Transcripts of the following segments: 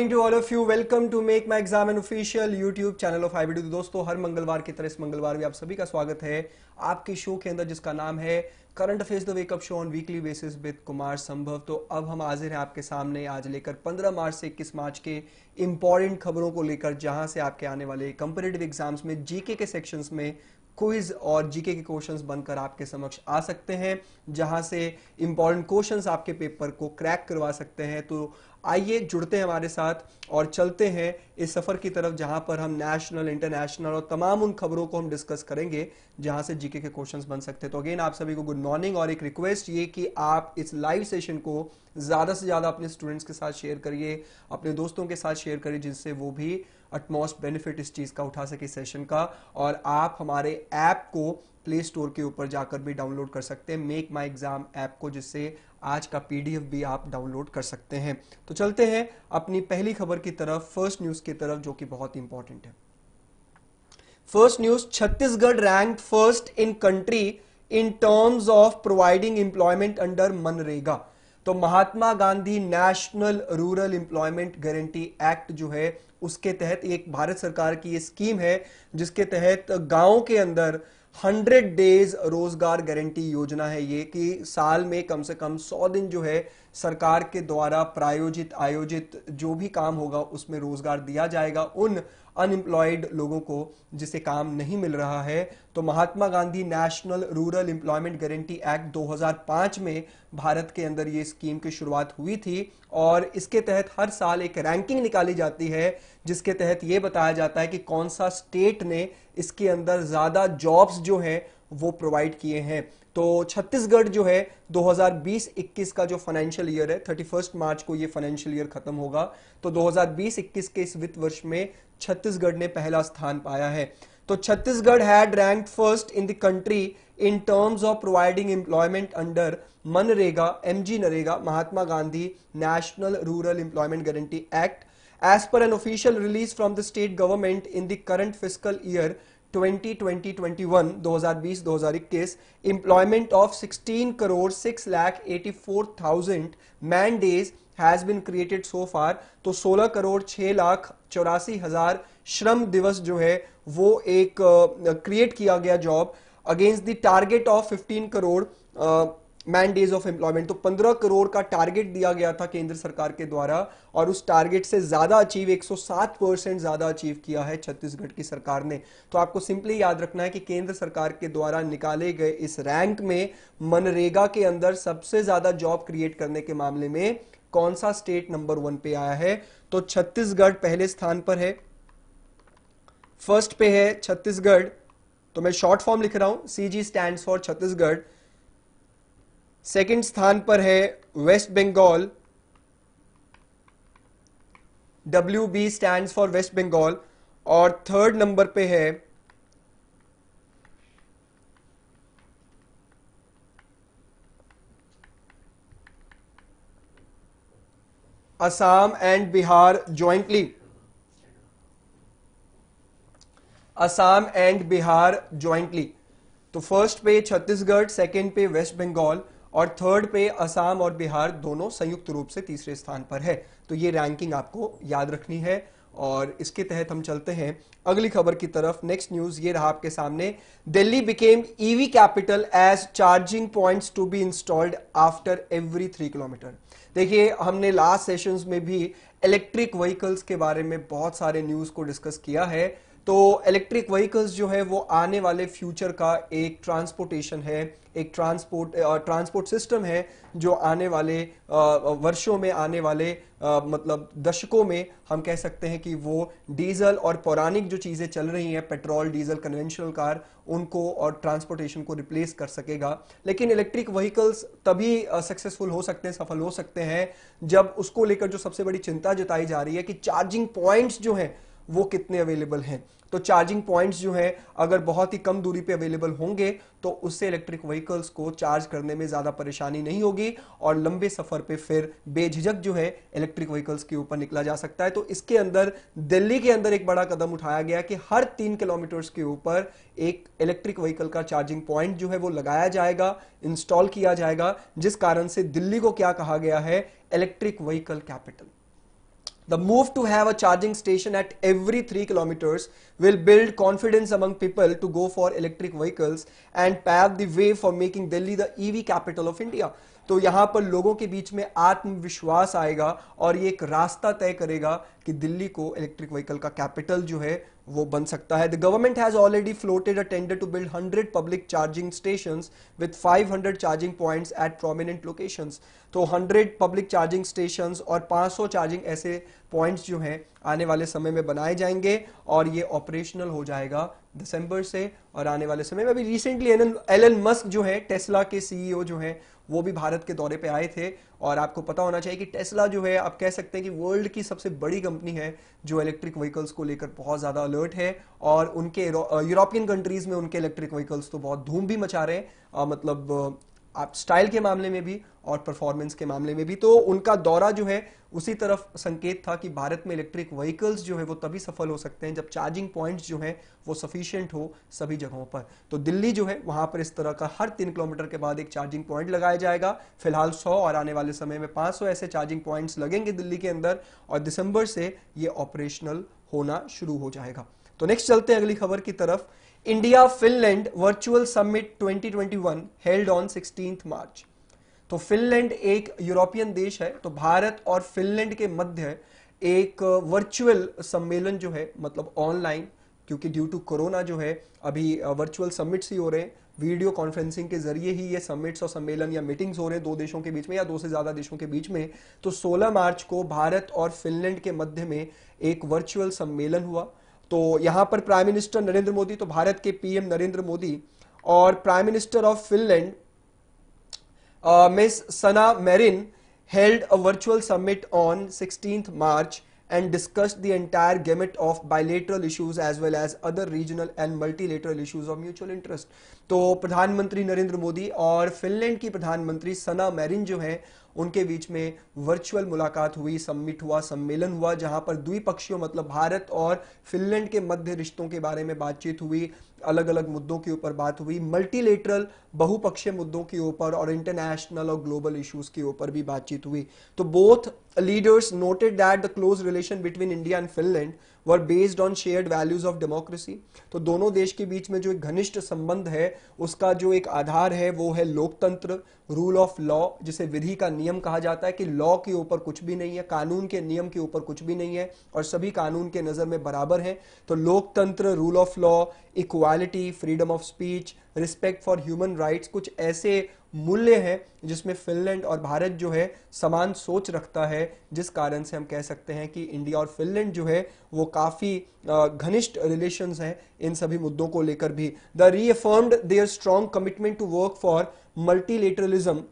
Morning to all of you welcome to make my exam an official YouTube channel of हाईबीडी दोस्तों हर मंगलवार की तरह इस मंगलवार भी आप सभी का स्वागत है आपके शो के अंदर जिसका नाम है current affairs the wake up show on weekly basis with Kumar Sambhav तो अब हम हाजिर हैं आपके सामने आज लेकर 15 मार्च से 21 मार्च के इंपॉर्टेंट खबरों को लेकर जहां से आपके आने वाले कंपेटेटिव एग्जाम्स में जीके के सेक्शंस में क्विज और जीके के क्वेश्चंस बनकर आपके समक्ष आ सकते हैं जहां से इंपॉर्टेंट क्वेश्चंस आपके पेपर को क्रैक करवा सकते हैं तो आइए जुड़ते हैं हमारे साथ और चलते हैं इस सफर की तरफ जहां पर हम नेशनल इंटरनेशनल और तमाम उन खबरों को हम डिस्कस करेंगे जहां से जीके के क्वेश्चंस बन सकते हैं तो अगेन आप सभी को गुड मॉर्निंग और एक रिक्वेस्ट ये कि आप इस लाइव सेशन को ज्यादा से ज्यादा अपने स्टूडेंट्स के साथ शेयर करिए अपने दोस्तों के साथ शेयर करिए जिससे वो भी अटमोस्ट बेनिफिट इस चीज का उठा सके सेशन का और आप हमारे ऐप को प्ले स्टोर के ऊपर जाकर भी डाउनलोड कर सकते हैं मेक माई एग्जाम ऐप को जिससे आज का पीडीएफ भी आप डाउनलोड कर सकते हैं तो चलते हैं अपनी पहली खबर की तरफ फर्स्ट न्यूज की तरफ जो कि बहुत इंपॉर्टेंट है first news Chhattisgarh rank first in country in terms of providing employment under MNREGA तो Mahatma Gandhi National Rural Employment Guarantee Act जो है उसके तहत एक भारत सरकार की ये स्कीम है जिसके तहत गांव के अंदर हंड्रेड डेज रोजगार गारंटी योजना है ये कि साल में कम से कम सौ दिन जो है सरकार के द्वारा प्रायोजित आयोजित जो भी काम होगा उसमें रोजगार दिया जाएगा उन अनएम्प्लॉयड लोगों को जिसे काम नहीं मिल रहा है तो Mahatma Gandhi National Rural Employment Guarantee Act 2005 में भारत के अंदर ये स्कीम की शुरुआत हुई थी और इसके तहत हर साल एक रैंकिंग निकाली जाती है जिसके तहत ये बताया जाता है कि कौन सा स्टेट ने इसके अंदर ज़्यादा जॉब्स जो हैं वो प्रोवाइड किए हैं तो छत्तीसगढ़ जो है 2020-21 का जो फाइनेंशियल ईयर है 31 मार्च को ये फाइनेंशियल ईयर खत्म होगा तो 2020-21 के इस वित्त वर्ष में छत्तीसगढ़ ने पहला स्थान पाया है तो Chhattisgarh had rank first in the country in terms of providing employment under MNREGA MG NREGA Mahatma Gandhi National Rural Employment Guarantee Act as per an official release from the state government in the current fiscal year twenty twenty twenty employment of sixteen crore six lakh eighty four thousand man days has been created so far तो सोलह करोड़ छह लाख चौरासी हजार श्रम दिवस जो है वो एक क्रिएट किया गया job against the target of fifteen crore man days of employment तो 15 करोड़ का टारगेट दिया गया था केंद्र सरकार के द्वारा और उस टारगेट से ज़्यादा अचीव 107 परसेंट ज़्यादा अचीव किया है छत्तीसगढ़ की सरकार ने तो आपको सिंपली याद रखना है कि केंद्र सरकार के द्वारा निकाले गए इस रैंक में मनरेगा के अंदर सबसे ज़्यादा जॉब क्रिएट करने के मामले में कौन सा स्टेट नंबर वन पे आया है तो छत्तीसगढ़ पहले स्थान पर है फर्स्ट पे है छत्तीसगढ़ तो मैं शॉर्ट फॉर्म लिख रहा हूं C G stand for Chhattisgarh second स्थान पर है West Bengal W B stand for West Bengal और थर्ड नंबर पे है Assam and Bihar jointly Assam and Bihar jointly तो फर्स्ट पे छत्तीसगढ़ सेकंड पे वेस्ट बंगाल और थर्ड पे असम और बिहार दोनों संयुक्त रूप से तीसरे स्थान पर है तो ये रैंकिंग आपको याद रखनी है और इसके तहत हम चलते हैं अगली खबर की तरफ नेक्स्ट न्यूज ये रहा आपके सामने Delhi became EV capital as charging points to be installed after every three kilometre देखिए हमने लास्ट सेशंस में भी इलेक्ट्रिक व्हीकल्स के बारे में बहुत सारे न्यूज को डिस्कस किया है तो इलेक्ट्रिक व्हीकल्स जो है वो आने वाले फ्यूचर का एक ट्रांसपोर्टेशन है एक ट्रांसपोर्ट ट्रांसपोर्ट सिस्टम है जो आने वाले वर्षों में आने वाले मतलब दशकों में हम कह सकते हैं कि वो डीजल और पौराणिक जो चीज़ें चल रही हैं पेट्रोल डीजल कन्वेंशनल कार उनको और ट्रांसपोर्टेशन को रिप्लेस कर सकेगा लेकिन इलेक्ट्रिक व्हीकल्स तभी सक्सेसफुल हो सकते हैं सफल हो सकते हैं जब उसको लेकर जो सबसे बड़ी चिंता जताई जा रही है कि चार्जिंग पॉइंट्स जो हैं वो कितने अवेलेबल हैं तो चार्जिंग पॉइंट्स जो है अगर बहुत ही कम दूरी पे अवेलेबल होंगे तो उससे इलेक्ट्रिक व्हीकल्स को चार्ज करने में ज़्यादा परेशानी नहीं होगी और लंबे सफ़र पे फिर बेझिझक जो है इलेक्ट्रिक व्हीकल्स के ऊपर निकला जा सकता है तो इसके अंदर दिल्ली के अंदर एक बड़ा कदम उठाया गया कि हर तीन किलोमीटर्स के ऊपर एक इलेक्ट्रिक व्हीकल का चार्जिंग पॉइंट जो है वो लगाया जाएगा इंस्टॉल किया जाएगा जिस कारण से दिल्ली को क्या कहा गया है electric vehicle capital The move to have a charging station at every 3 kilometers will build confidence among people to go for electric vehicles and pave the way for making Delhi the EV capital of India. तो यहां पर लोगों के बीच में आत्मविश्वास आएगा और ये एक रास्ता तय करेगा कि दिल्ली को इलेक्ट्रिक व्हीकल का कैपिटल जो है वो बन सकता है the government has already floated a tender to build 100 public charging station with 500 charging points at prominent location तो 100 पब्लिक चार्जिंग स्टेशन और 500 चार्जिंग ऐसे पॉइंट्स जो हैं आने वाले समय में बनाए जाएंगे और ये ऑपरेशनल हो जाएगा दिसंबर से और आने वाले समय में अभी रिसेंटली एल एन मस्क जो है टेस्ला के सीईओ जो है वो भी भारत के दौरे पे आए थे और आपको पता होना चाहिए कि टेस्ला जो है आप कह सकते हैं कि वर्ल्ड की सबसे बड़ी कंपनी है जो इलेक्ट्रिक व्हीकल्स को लेकर बहुत ज़्यादा अलर्ट है और उनके यूरोपियन कंट्रीज़ में उनके इलेक्ट्रिक व्हीकल्स तो बहुत धूम भी मचा रहे हैं मतलब आप स्टाइल के मामले में भी और परफॉर्मेंस के मामले में भी तो उनका दौरा जो है उसी तरफ संकेत था कि भारत में इलेक्ट्रिक व्हीकल्स जो है वो तभी सफल हो सकते हैं जब चार्जिंग पॉइंट्स जो है वो सफिशियंट हो सभी जगहों पर तो दिल्ली जो है वहां पर इस तरह का हर तीन किलोमीटर के बाद एक चार्जिंग पॉइंट लगाया जाएगा फिलहाल सौ और आने वाले समय में पांच ऐसे चार्जिंग पॉइंट्स लगेंगे दिल्ली के अंदर और दिसंबर से ये ऑपरेशनल होना शुरू हो जाएगा तो नेक्स्ट चलते हैं अगली खबर की तरफ India Finland virtual summit 2021 held on 16 March तो फिनलैंड एक यूरोपियन देश है तो भारत और फिनलैंड के मध्य एक वर्चुअल सम्मेलन जो है मतलब ऑनलाइन क्योंकि ड्यू टू कोरोना जो है अभी वर्चुअल समिट्स ही हो रहे हैं वीडियो कॉन्फ्रेंसिंग के जरिए ही ये समिट्स और सम्मेलन या मीटिंग्स हो रहे हैं दो देशों के बीच में या दो से ज्यादा देशों के बीच में तो 16 मार्च को भारत और फिनलैंड के मध्य में एक वर्चुअल सम्मेलन हुआ तो यहां पर प्राइम मिनिस्टर नरेंद्र मोदी तो भारत के पीएम नरेंद्र मोदी और prime minister of Finland miss Sana Marin held a virtual summit on sixteenth March and discussed the entire gamut of bilateral issues as well as other regional and multilateral issues of mutual interest. तो प्रधानमंत्री नरेंद्र मोदी और Finland की प्रधानमंत्री सना marine जो है उनके बीच में virtual मुलाकात हुई सम्मिट हुआ सम्मेलन हुआ जहां पर द्विपक्षीय मतलब भारत और फिनलैंड के मध्य रिश्तों के बारे में बातचीत हुई अलग अलग मुद्दों के ऊपर बात हुई मल्टीलेटरल बहुपक्षीय मुद्दों के ऊपर और इंटरनेशनल और ग्लोबल इश्यूज के ऊपर भी बातचीत हुई तो both leaders noted that the close relation between India and Finland were based on shared values of democracy. तो दोनों देश के बीच में जो एक घनिष्ठ संबंध है उसका जो एक आधार है वो है लोकतंत्र रूल ऑफ लॉ जिसे विधि का नियम कहा जाता है कि लॉ के ऊपर कुछ भी नहीं है कानून के नियम के ऊपर कुछ भी नहीं है और सभी कानून के नज़र में बराबर है तो लोकतंत्र rule of law equality freedom of speech respect for human rights कुछ ऐसे मूल्य हैं जिसमें फिनलैंड और भारत जो है समान सोच रखता है जिस कारण से हम कह सकते हैं कि इंडिया और फिनलैंड जो है वो काफ़ी घनिष्ठ रिलेशंस हैं इन सभी मुद्दों को लेकर भी they reaffirmed their strong commitment to work for multilateralism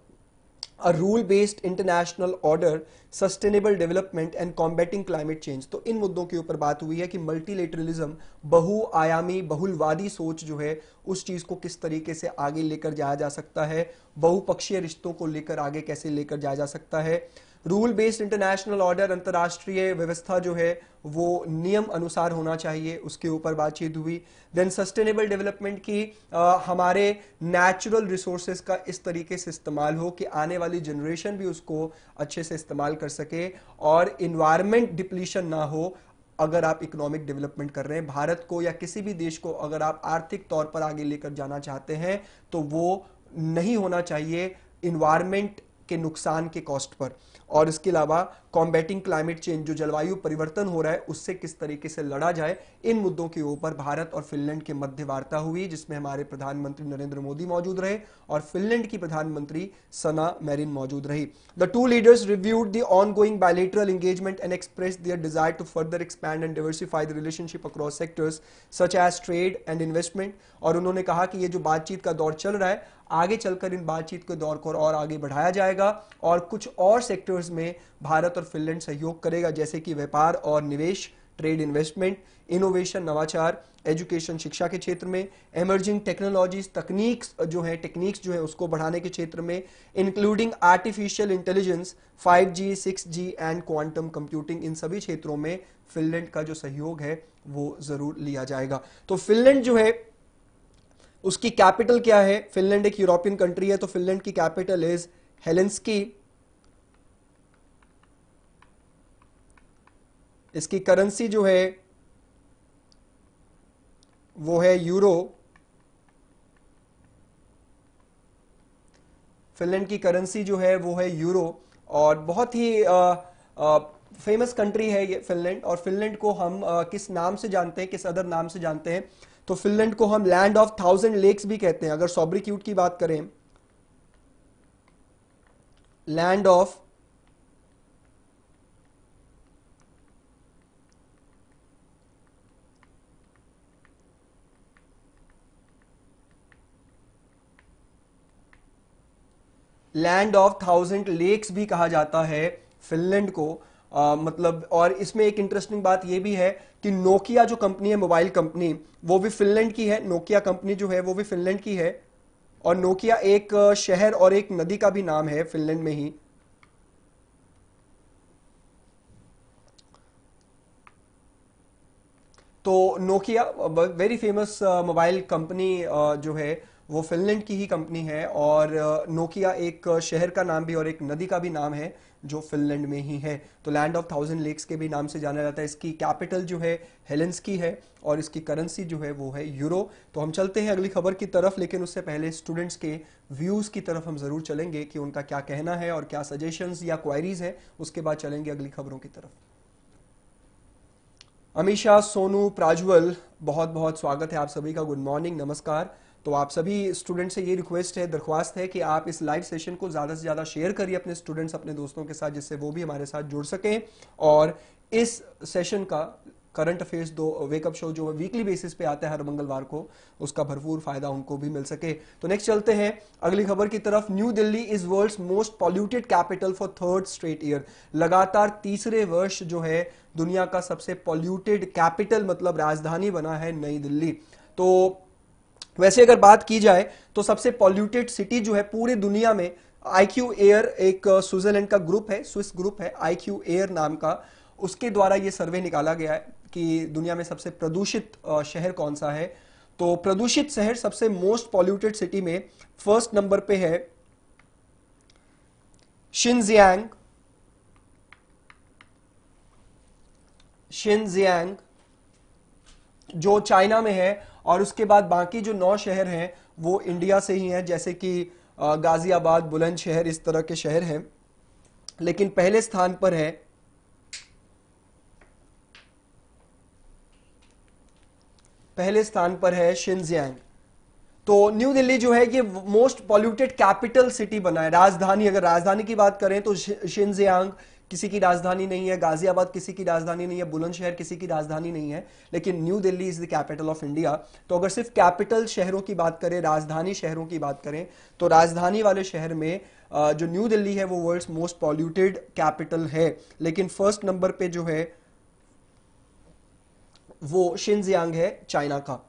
a rule based international order sustainable development and combating climate change तो इन मुद्दों के ऊपर बात हुई है कि मल्टीलेटरलिज्म बहुआयामी बहुलवादी सोच जो है उस चीज को किस तरीके से आगे लेकर जाया जा सकता है बहुपक्षीय रिश्तों को लेकर आगे कैसे लेकर जाया जा सकता है रूल बेस्ड इंटरनेशनल ऑर्डर अंतर्राष्ट्रीय व्यवस्था जो है वो नियम अनुसार होना चाहिए उसके ऊपर बातचीत हुई देन सस्टेनेबल डेवलपमेंट की आ, हमारे नेचुरल रिसोर्सेज का इस तरीके से इस्तेमाल हो कि आने वाली जनरेशन भी उसको अच्छे से इस्तेमाल कर सके और इन्वायरमेंट डिप्लीशन ना हो अगर आप इकोनॉमिक डेवलपमेंट कर रहे हैं भारत को या किसी भी देश को अगर आप आर्थिक तौर पर आगे लेकर जाना चाहते हैं तो वो नहीं होना चाहिए इन्वायरमेंट के नुकसान के कॉस्ट पर और इसके अलावा कॉम्बेटिंग क्लाइमेट चेंज जो जलवायु परिवर्तन हो रहा है उससे किस तरीके से लड़ा जाए इन मुद्दों के ऊपर भारत और फिनलैंड के मध्य वार्ता हुई जिसमें हमारे प्रधानमंत्री नरेंद्र मोदी मौजूद रहे और फिनलैंड की प्रधानमंत्री सना मैरिन मौजूद रही the two leaders reviewed the ongoing bilateral engagement and express their desire to further expand and diversify the relationship across sectors such as trade and investment और उन्होंने कहा कि ये जो बातचीत का दौर चल रहा है आगे चलकर इन बातचीत के दौर को और आगे बढ़ाया जाएगा और कुछ और सेक्टर्स में भारत और फिनलैंड सहयोग करेगा जैसे कि व्यापार और निवेश ट्रेड इन्वेस्टमेंट इनोवेशन नवाचार एजुकेशन शिक्षा के क्षेत्र में एमर्जिंग टेक्नोलॉजीज तकनीक्स जो है टेक्निक्स जो है उसको बढ़ाने के क्षेत्र में including artificial intelligence 5G, 6G and quantum computing इन सभी क्षेत्रों में फिनलैंड का जो सहयोग है वो जरूर लिया जाएगा तो फिनलैंड जो है उसकी कैपिटल क्या है फिनलैंड एक यूरोपियन कंट्री है तो फिनलैंड की कैपिटल इज हेलेंस्की इसकी करेंसी जो है वो है यूरो फिनलैंड की करेंसी जो है वो है यूरो और बहुत ही आ, आ, फेमस कंट्री है ये फिनलैंड और फिनलैंड को हम आ, किस नाम से जानते हैं किस अदर नाम से जानते हैं तो फिनलैंड को हम लैंड ऑफ थाउजेंड लेक्स भी कहते हैं अगर सॉब्रिक्यूट की बात करें land of land of thousand lakes भी कहा जाता है फिनलैंड को आ, मतलब और इसमें एक इंटरेस्टिंग बात यह भी है कि नोकिया जो कंपनी है मोबाइल कंपनी वो भी फिनलैंड की है नोकिया कंपनी जो है वो भी फिनलैंड की है और नोकिया एक शहर और एक नदी का भी नाम है फिनलैंड में ही तो Nokia very famous mobile company जो है वो फिनलैंड की ही कंपनी है और नोकिया एक शहर का नाम भी और एक नदी का भी नाम है जो फिनलैंड में ही है तो लैंड ऑफ थाउजेंड लेक्स के भी नाम से जाना जाता है इसकी कैपिटल जो है हेलेंस की है और इसकी करेंसी जो है वो है यूरो तो हम चलते हैं अगली खबर की तरफ लेकिन उससे पहले स्टूडेंट्स के व्यूज़ की तरफ हम ज़रूर चलेंगे कि उनका क्या कहना है और क्या सजेशन या क्वायरीज है उसके बाद चलेंगे अगली खबरों की तरफ अमीशा सोनू प्राज्वल बहुत बहुत स्वागत है आप सभी का गुड मॉर्निंग नमस्कार तो आप सभी स्टूडेंट से ये रिक्वेस्ट है दरख्वास्त है कि आप इस लाइव सेशन को ज़्यादा से ज़्यादा शेयर करिए अपने स्टूडेंट्स अपने दोस्तों के साथ जिससे वो भी हमारे साथ जुड़ सकें और इस सेशन का करंट अफेयर्स दो वेकअप शो जो वीकली बेसिस पे आता है हर मंगलवार को उसका भरपूर फायदा उनको भी मिल सके तो नेक्स्ट चलते हैं अगली खबर की तरफ New Delhi is world most polluted capital for third straight year लगातार तीसरे वर्ष जो है दुनिया का सबसे पॉल्यूटेड कैपिटल मतलब राजधानी बना है नई दिल्ली तो वैसे अगर बात की जाए तो सबसे पॉल्यूटेड सिटी जो है पूरी दुनिया में आईक्यू एयर एक स्विट्जरलैंड का ग्रुप है स्विस ग्रुप है आईक्यू एयर नाम का उसके द्वारा ये सर्वे निकाला गया है कि दुनिया में सबसे प्रदूषित शहर कौन सा है तो प्रदूषित शहर सबसे मोस्ट पॉल्यूटेड सिटी में फर्स्ट नंबर पे है शिनजियांग शिनजियांग जो चाइना में है और उसके बाद बाकी जो नौ शहर हैं वो इंडिया से ही हैं जैसे कि गाज़ियाबाद बुलंदशहर इस तरह के शहर हैं लेकिन पहले स्थान पर है पहले स्थान पर है शिनजियांग तो न्यू दिल्ली जो है ये मोस्ट पॉल्यूटेड कैपिटल सिटी बना है राजधानी अगर राजधानी की बात करें तो शिनजियांग किसी की राजधानी नहीं है गाजियाबाद किसी की राजधानी नहीं है बुलंदशहर किसी की राजधानी नहीं है लेकिन New Delhi is the capital of India तो अगर सिर्फ कैपिटल शहरों की बात करें राजधानी शहरों की बात करें तो राजधानी वाले शहर में जो न्यू दिल्ली है वो वर्ल्ड मोस्ट पॉल्यूटेड कैपिटल है लेकिन फर्स्ट नंबर पे जो है वो शिनजियांग है चाइना का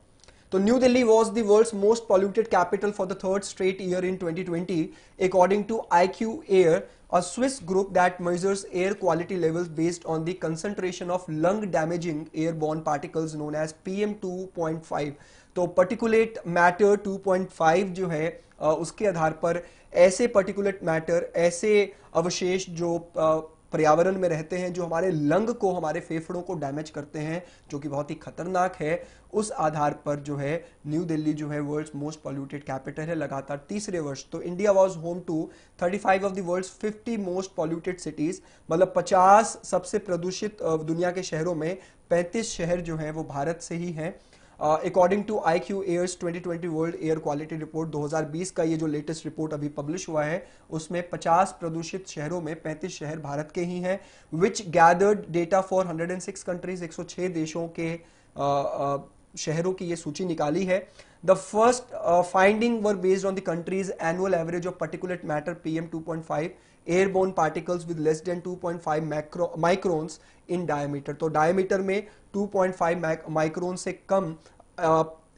तो New Delhi was the world most polluted capital for the third straight year in 2020 according to I Q Air a Swiss group that measures air quality levels based on the concentration of lung damaging airborne particles known as PM 2.5. तो particulate matter 2.5 जो है उसके आधार पर ऐसे particulate matter ऐसे अवशेष जो पर्यावरण में रहते हैं जो हमारे लंग को हमारे फेफड़ों को डैमेज करते हैं जो कि बहुत ही खतरनाक है उस आधार पर जो है न्यू दिल्ली जो है वर्ल्ड्स मोस्ट पॉल्यूटेड कैपिटल है लगातार तीसरे वर्ष तो India was home to 35 of the world's 50 most polluted cities मतलब 50 सबसे प्रदूषित दुनिया के शहरों में 35 शहर जो हैं वो भारत से ही हैं according to I Q Air's twenty world air quality report 2020 का ये जो लेटेस्ट रिपोर्ट अभी पब्लिश हुआ है उसमें 50 प्रदूषित शहरों में 35 शहर भारत के ही हैं which gathered data for 106 countries 106 देशों के uh, uh, शहरों की ये सूची निकाली है the first finding were based on the countries annual average of particular matter PM five airborne particles with less than 2.5 micro, microns in diameter तो diameter में 2.5 माइक्रोन से कम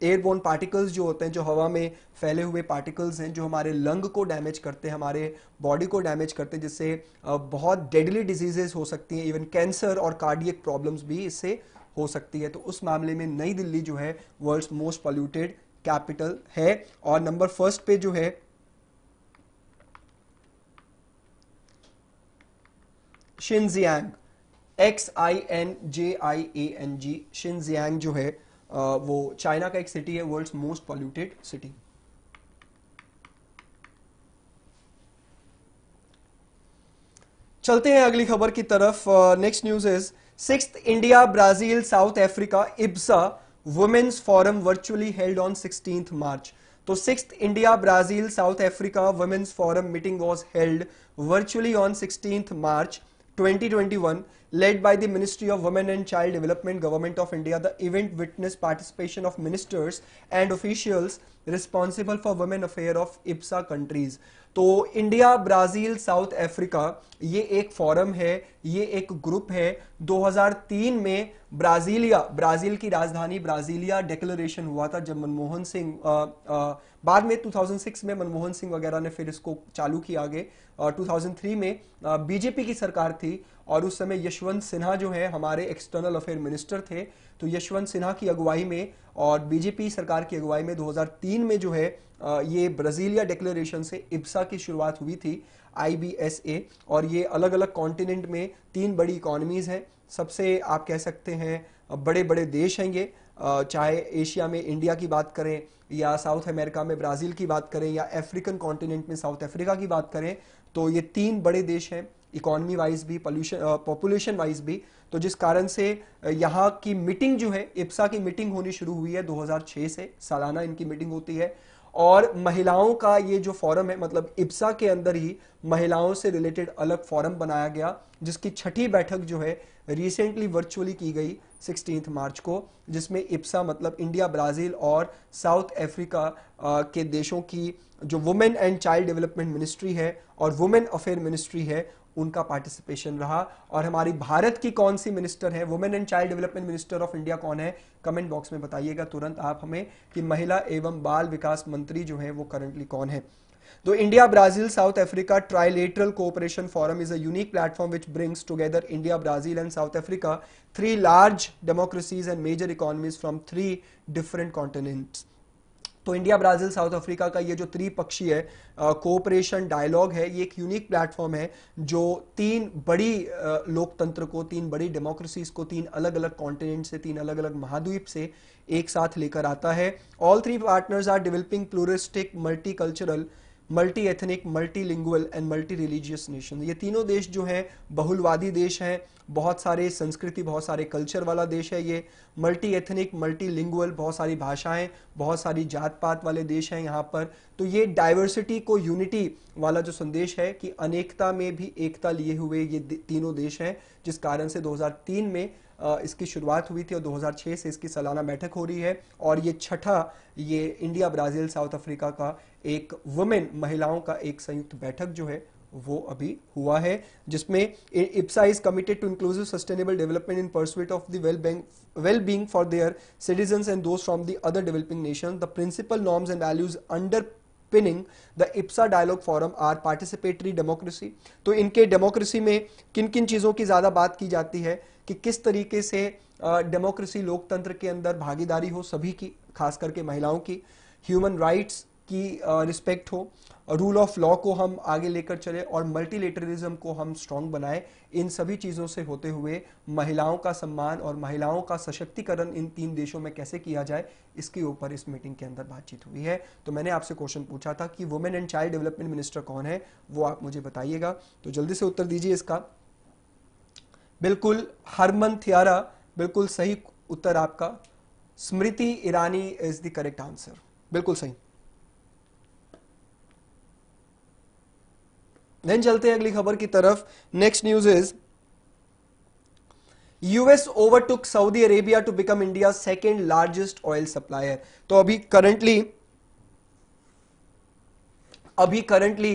एयरबोन uh, पार्टिकल्स जो होते हैं जो हवा में फैले हुए पार्टिकल्स हैं जो हमारे लंग को डैमेज करते हैं हमारे बॉडी को डैमेज करते हैं जिससे uh, बहुत डेडली डिजीजेस हो सकती हैं इवन कैंसर और कार्डियक प्रॉब्लम्स भी इससे हो सकती है तो उस मामले में नई दिल्ली जो है वर्ल्ड मोस्ट पॉल्यूटेड कैपिटल है और नंबर फर्स्ट पे जो है Xinjiang X I N J I A N G Xinjiang जो है वो चाइना का एक सिटी है वर्ल्ड्स मोस्ट पॉल्यूटेड सिटी चलते हैं अगली खबर की तरफ next news is six India Brazil South Africa IBSA women's forum virtually held on sixteen March तो six India Brazil South Africa women's forum meeting was held virtually on sixteen March 2021 led by the Ministry of Women and Child Development Government of India the event witnessed participation of ministers and officials responsible for women affair of IPSA countries तो India Brazil South Africa ये एक forum है ये एक group है 2003 में Brasilia Brazil की राजधानी ब्राज़ीलिया डिक्लेरेशन हुआ था जब मनमोहन सिंह बाद में 2006 में मनमोहन सिंह वगैरह ने फिर इसको चालू किया आगे और 2003 में बीजेपी की सरकार थी और उस समय यशवंत सिन्हा जो है हमारे एक्सटर्नल अफेयर मिनिस्टर थे तो यशवंत सिन्हा की अगुवाई में और बीजेपी सरकार की अगुवाई में 2003 में जो है ये ब्राज़ीलिया डिक्लेरेशन से इब्सा की शुरुआत हुई थी आई और ये अलग अलग कॉन्टिनेंट में तीन बड़ी इकोनमीज हैं सबसे आप कह सकते हैं बड़े बड़े देश हैं ये चाहे एशिया में इंडिया की बात करें या साउथ अमेरिका में ब्राज़ील की बात करें या अफ्रीकन कॉन्टिनेंट में साउथ अफ्रीका की बात करें तो ये तीन बड़े देश हैं इकोनॉमी वाइज भी पॉल्यूशन पॉपुलेशन वाइज भी तो जिस कारण से यहाँ की मीटिंग जो है इप्सा की मीटिंग होनी शुरू हुई है 2006 से सालाना इनकी मीटिंग होती है और महिलाओं का ये जो फॉरम है मतलब इप्सा के अंदर ही महिलाओं से रिलेटेड अलग फॉरम बनाया गया जिसकी छठी बैठक जो है रिसेंटली वर्चुअली की गई सिक्सटीन मार्च को जिसमें इप्सा मतलब इंडिया ब्राज़ील और साउथ अफ्रीका के देशों की जो women and child development ministry है और वुमेन अफेयर मिनिस्ट्री है उनका पार्टिसिपेशन रहा और हमारी भारत की कौन सी मिनिस्टर है women and child development minister of India कौन है कमेंट बॉक्स में बताइएगा तुरंत आप हमें कि महिला एवं बाल विकास मंत्री जो है वो करंटली कौन है The India Brazil South Africa Trilateral Cooperation Forum is a unique platform which brings together India, Brazil, and South Africa, three large democracies and major economies from three different continents. तो India Brazil South Africa का ये जो त्रिपक्षीय cooperation dialogue है ये एक unique platform है जो तीन बड़ी लोकतंत्र को तीन बड़ी डेमोक्रेसीज को तीन अलग अलग कॉन्टिनेंट से तीन अलग अलग महाद्वीप से एक साथ लेकर आता है all three partners are developing pluralistic multicultural multi ethnic multi lingual and multi religious nation ये तीनों देश जो हैं बहुलवादी देश हैं बहुत सारे संस्कृति बहुत सारे कल्चर वाला देश है ये मल्टी एथनिक मल्टी लिंगुअल बहुत सारी भाषाएं बहुत सारी जात पात वाले देश हैं यहाँ पर तो ये डाइवर्सिटी को यूनिटी वाला जो संदेश है कि अनेकता में भी एकता लिए हुए ये तीनों देश हैं जिस कारण से दो में इसकी शुरुआत हुई थी और 2006 से इसकी सालाना बैठक हो रही है और ये छठा ये इंडिया ब्राज़ील साउथ अफ्रीका का एक वुमेन महिलाओं का एक संयुक्त बैठक जो है वो अभी हुआ है जिसमें IBSA is committed to inclusive sustainable development in pursuit of the well bank well being for their citizen and those from the other developing nation the principal norms and values under pinning the IBSA dialogue forum are participatory democracy तो इनके democracy में किन किन चीज़ों की ज़्यादा बात की जाती है कि किस तरीके से डेमोक्रेसी लोकतंत्र के अंदर भागीदारी हो सभी की खास करके महिलाओं की ह्यूमन राइट्स की रिस्पेक्ट हो रूल ऑफ लॉ को हम आगे लेकर चले और मल्टीलेटरिज्म को हम स्ट्रांग बनाए इन सभी चीज़ों से होते हुए महिलाओं का सम्मान और महिलाओं का सशक्तिकरण इन तीन देशों में कैसे किया जाए इसके ऊपर इस मीटिंग के अंदर बातचीत हुई है तो मैंने आपसे क्वेश्चन पूछा था कि women and child development minister कौन है वो आप मुझे बताइएगा तो जल्दी से उत्तर दीजिए इसका बिल्कुल हरमन थियारा बिल्कुल सही उत्तर आपका Smriti Irani is the correct answer बिल्कुल सही देन चलते हैं अगली खबर की तरफ next news is US overtook Saudi Arabia to become India second largest oil supplier तो अभी करंटली अभी करंटली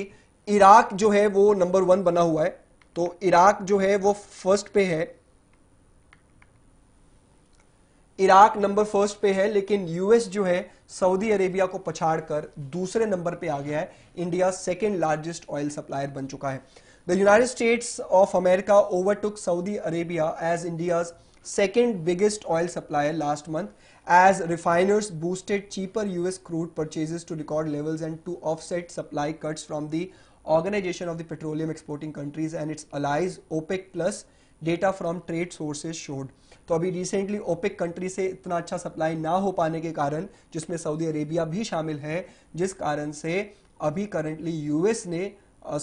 इराक जो है वो नंबर वन बना हुआ है तो इराक जो है वो फर्स्ट पे है इराक नंबर फर्स्ट पे है लेकिन यूएस जो है सऊदी अरेबिया को पछाड़ कर दूसरे नंबर पे आ गया है India second largest oil supplier बन चुका है the United States of America overtook Saudi Arabia as India second biggest oil supplier last month as refiners boosted cheaper US crude purchases to record levels and to offset supply cuts from the Organization of the Petroleum Exporting Countries and its allies OPEC plus data from trade sources showed तो अभी recently OPEC country से इतना अच्छा supply ना हो पाने के कारण जिसमें सऊदी अरेबिया भी शामिल है जिस कारण से अभी करंटली यूएस ने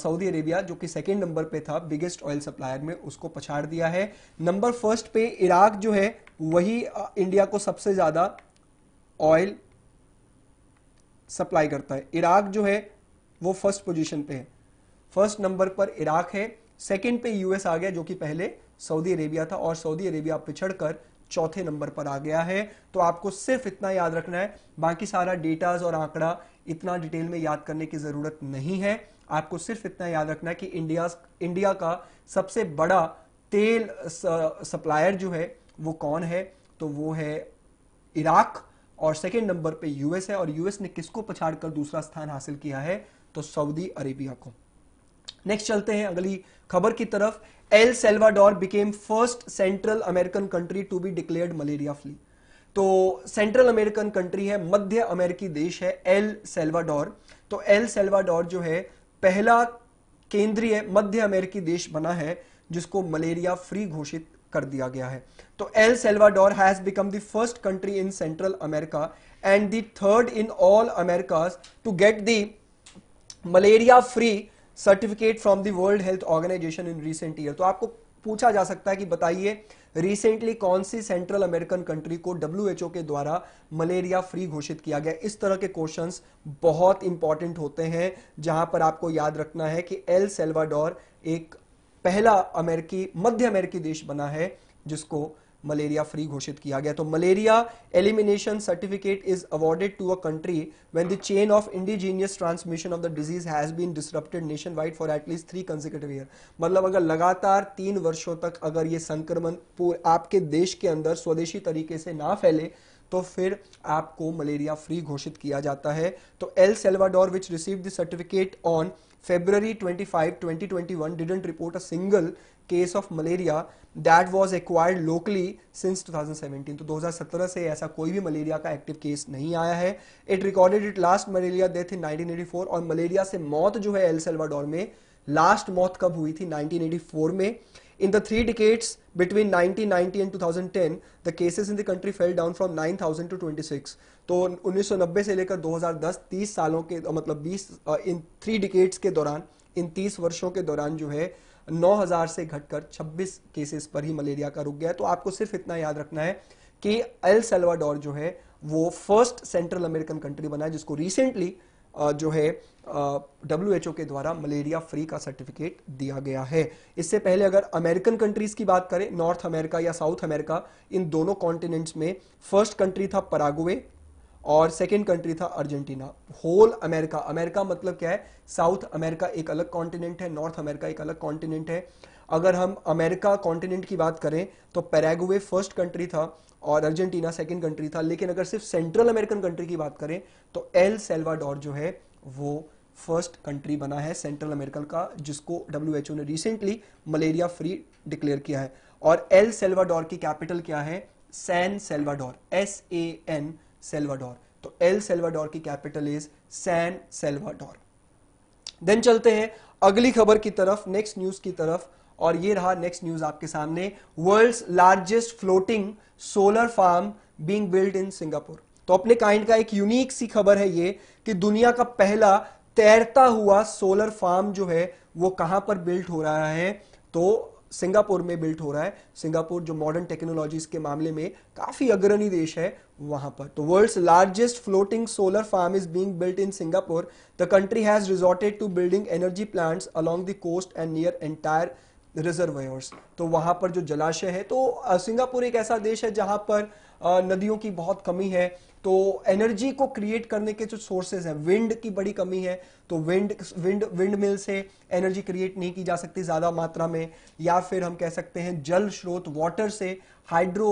सऊदी अरेबिया जो कि सेकेंड नंबर पे था बिगेस्ट ऑयल सप्लायर में उसको पछाड़ दिया है नंबर फर्स्ट पे इराक जो है वही इंडिया को सबसे ज़्यादा ऑयल सप्लाई करता है इराक जो है वो फर्स्ट पोजीशन पे है फर्स्ट नंबर पर इराक है सेकेंड पे यूएस आ गया जो कि पहले सऊदी अरेबिया था और सऊदी अरेबिया पिछड़कर चौथे नंबर पर आ गया है तो आपको सिर्फ इतना याद रखना है बाकी सारा डेटाज और आंकड़ा इतना डिटेल में याद करने की जरूरत नहीं है आपको सिर्फ इतना याद रखना है कि इंडिया इंडिया का सबसे बड़ा तेल सप्लायर जो है वो कौन है तो वो है इराक और सेकेंड नंबर पे यूएस है और यूएस ने किसको पछाड़ कर दूसरा स्थान हासिल किया है तो सऊदी अरेबिया को नेक्स्ट चलते हैं अगली खबर की तरफ El Salvador became first Central American country to be declared malaria free तो सेंट्रल अमेरिकन कंट्री है मध्य अमेरिकी देश है एल सेल्वाडोर तो एल सेल्वाडोर जो है पहला केंद्रीय मध्य अमेरिकी देश बना है जिसको मलेरिया फ्री घोषित कर दिया गया है तो El Salvador has become the first country in Central America and the third in all Americas to get the malaria free certificate from the World Health Organization in recent year तो आपको पूछा जा सकता है कि बताइए रिसेंटली कौन सी सेंट्रल अमेरिकन कंट्री को डब्ल्यू के द्वारा मलेरिया फ्री घोषित किया गया इस तरह के क्वेश्चन बहुत इंपॉर्टेंट होते हैं जहां पर आपको याद रखना है कि एल सेल्वाडोर एक पहला अमेरिकी मध्य अमेरिकी देश बना है जिसको मलेरिया फ्री घोषित किया गया तो malaria elimination certificate is awarded to a country when the chain of indigenous transmission of the disease has been disrupted nation wide for at least three consecutive year मतलब अगर लगातार तीन वर्षों तक अगर ये संक्रमण आपके देश के अंदर स्वदेशी तरीके से ना फैले तो फिर आपको मलेरिया फ्री घोषित किया जाता है तो El Salvador which receive the certificate on February 25, 2021 didn't report a single case of malaria that was acquired locally since 2017 तो 2017 से ऐसा कोई भी मलेरिया का एक्टिव केस नहीं आया है it recorded it last malaria death in 1984 और मलेरिया से मौत जो है एल सेल्वाडोर में लास्ट मौत कब हुई थी 1984 में In the three decades between 1990 and 2010, the cases in the country fell down from 9,000 to 26. तो 1990 से लेकर 2010 30 सालों के मतलब 20 इन थ्री डिकेट्स के दौरान इन 30 वर्षों के दौरान जो है 9000 से घटकर 26 केसेस पर ही मलेरिया का रुक गया है तो आपको सिर्फ इतना याद रखना है कि एल सेल्वाडोर जो है वो फर्स्ट सेंट्रल अमेरिकन कंट्री बना है जिसको रिसेंटली जो है डब्ल्यू के द्वारा मलेरिया फ्री का सर्टिफिकेट दिया गया है इससे पहले अगर अमेरिकन कंट्रीज की बात करें नॉर्थ अमेरिका या साउथ अमेरिका इन दोनों कॉन्टिनेंट्स में फर्स्ट कंट्री था परागुए और सेकेंड कंट्री था अर्जेंटीना होल अमेरिका अमेरिका मतलब क्या है साउथ अमेरिका एक अलग कॉन्टिनेंट है नॉर्थ अमेरिका एक अलग कॉन्टिनेंट है अगर हम अमेरिका कॉन्टिनेंट की बात करें तो पैरागुवे फर्स्ट कंट्री था और अर्जेंटीना सेकेंड कंट्री था लेकिन अगर सिर्फ सेंट्रल अमेरिकन कंट्री की बात करें तो एल सेल्वाडोर जो है वो फर्स्ट कंट्री बना है सेंट्रल अमेरिका का जिसको डब्ल्यू ने रिसेंटली मलेरिया फ्री डिक्लेयर किया है और एल सेल्वाडोर की कैपिटल क्या है San Salvador S A N Salvador तो एल सेल्वाडोर की capital is San Salvador then चलते हैं अगली खबर की तरफ नेक्स्ट न्यूज की तरफ और ये रहा नेक्स्ट न्यूज आपके सामने world largest floating solar farm being build in Singapore तो अपने काइंड का एक यूनिक सी खबर है ये कि दुनिया का पहला तैरता हुआ सोलर फार्म जो है वो कहां पर बिल्ट हो रहा है तो सिंगापुर में बिल्ट हो रहा है सिंगापुर जो मॉडर्न टेक्नोलॉजीज के मामले में काफी अग्रणी देश है वहां पर तो world largest floating solar farm is being built in Singapore the country has resorted to building energy plants along the coast and near entire reservoirs तो वहां पर जो जलाशय है तो सिंगापुर एक ऐसा देश है जहां पर नदियों की बहुत कमी है तो एनर्जी को क्रिएट करने के जो सोर्सेज हैं विंड की बड़ी कमी है तो विंड विंड विंड मिल से एनर्जी क्रिएट नहीं की जा सकती ज़्यादा मात्रा में या फिर हम कह सकते हैं जल स्रोत वाटर से हाइड्रो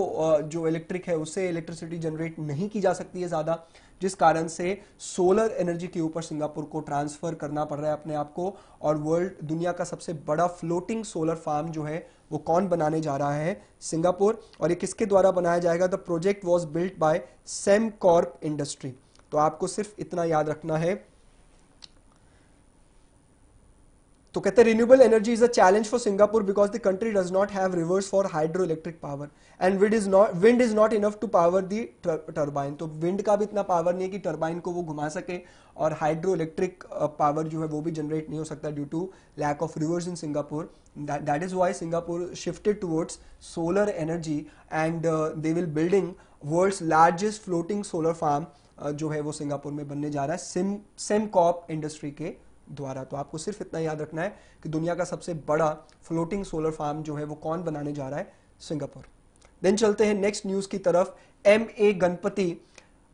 जो इलेक्ट्रिक है उससे इलेक्ट्रिसिटी जनरेट नहीं की जा सकती है ज़्यादा जिस कारण से सोलर एनर्जी के ऊपर सिंगापुर को ट्रांसफर करना पड़ रहा है अपने आप को और वर्ल्ड दुनिया का सबसे बड़ा फ्लोटिंग सोलर फार्म जो है वो कौन बनाने जा रहा है सिंगापुर और ये किसके द्वारा बनाया जाएगा the project was built by Sembcorp industry तो आपको सिर्फ इतना याद रखना है तो कहते हैं renewable energy is a challenge for Singapore because the country does not have rivers for hydro electric power and wind is not wind is not enough to power the turbine तो विंड का भी इतना power नहीं है कि turbine को वो घुमा सके और हाइड्रो इलेक्ट्रिक पावर जो है वो भी जनरेट नहीं हो सकता due to lack of rivers in Singapore that is why Singapore shifted towards solar energy and they will building world largest floating solar farm जो है वो सिंगापुर में बनने जा रहा है सिम सेम कॉप इंडस्ट्री के द्वारा तो आपको सिर्फ इतना याद रखना है कि दुनिया का सबसे बड़ा फ्लोटिंग सोलर फार्म जो है वो कौन बनाने जा रहा है सिंगापुर देन चलते हैं नेक्स्ट न्यूज की तरफ M A Ganapathi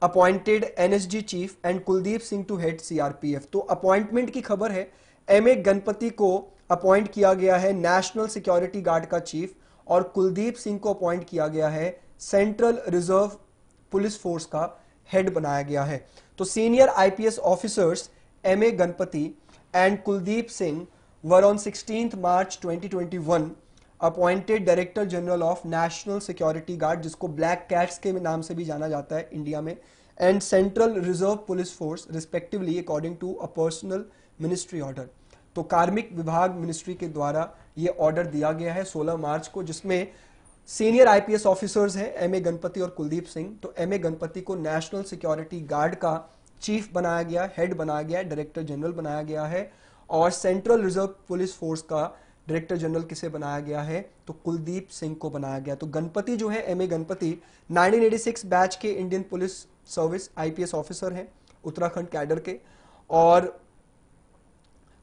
appointed NSG chief and Kuldeep Singh to head CRPF तो अपॉइंटमेंट की खबर है एम ए गणपति को अपॉइंट किया गया है नेशनल सिक्योरिटी गार्ड का चीफ और कुलदीप सिंह को अपॉइंट किया गया है सेंट्रल रिजर्व पुलिस फोर्स का हेड बनाया गया है तो senior IPS officers M A Ganapathi and Kuldeep Singh were on 16th March 2021 appointed director general of National Security Guard जिसको ब्लैक कैट्स के नाम से भी जाना जाता है इंडिया में and Central Reserve Police Force respectively according to a personal ministry order तो कार्मिक विभाग मिनिस्ट्री के द्वारा ये ऑर्डर दिया गया है 16 मार्च को जिसमें सीनियर आईपीएस ऑफिसर्स हैं एम ए गणपति और कुलदीप सिंह तो एम ए गणपति को नेशनल सिक्योरिटी गार्ड का चीफ बनाया गया हेड बनाया गया डायरेक्टर जनरल बनाया गया है और सेंट्रल रिजर्व पुलिस फोर्स का डायरेक्टर जनरल किसे बनाया गया है तो कुलदीप सिंह को बनाया गया तो गणपति जो है एम ए गणपति 1986 बैच के Indian Police Service IPS officer हैं उत्तराखंड कैडर के और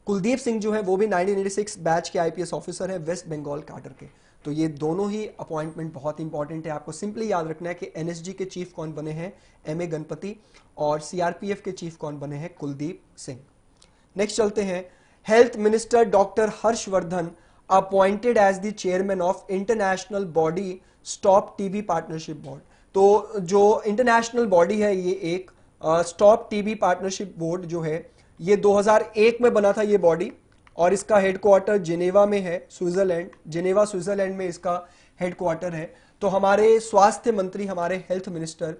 कुलदीप सिंह जो है वो भी 1986 बैच के आईपीएस ऑफिसर है वेस्ट बंगाल कैडर के तो ये दोनों ही अपॉइंटमेंट बहुत इंपॉर्टेंट है आपको सिंपली याद रखना है कि एन के चीफ कौन बने हैं एम ए गणपति और सीआरपीएफ के चीफ कौन बने हैं कुलदीप सिंह नेक्स्ट चलते हैं health minister doctor Harshvardhan appointed as the chairman of international body Stop TB Partnership Board तो जो इंटरनेशनल बॉडी है ये एक स्टॉप टीबी पार्टनरशिप बोर्ड जो है ये 2001 में बना था ये बॉडी और इसका हेडक्वार्टर जिनेवा में है स्विट्ज़रलैंड जिनेवा स्विट्ज़रलैंड में इसका हेडक्वार्टर है तो हमारे स्वास्थ्य मंत्री हमारे हेल्थ मिनिस्टर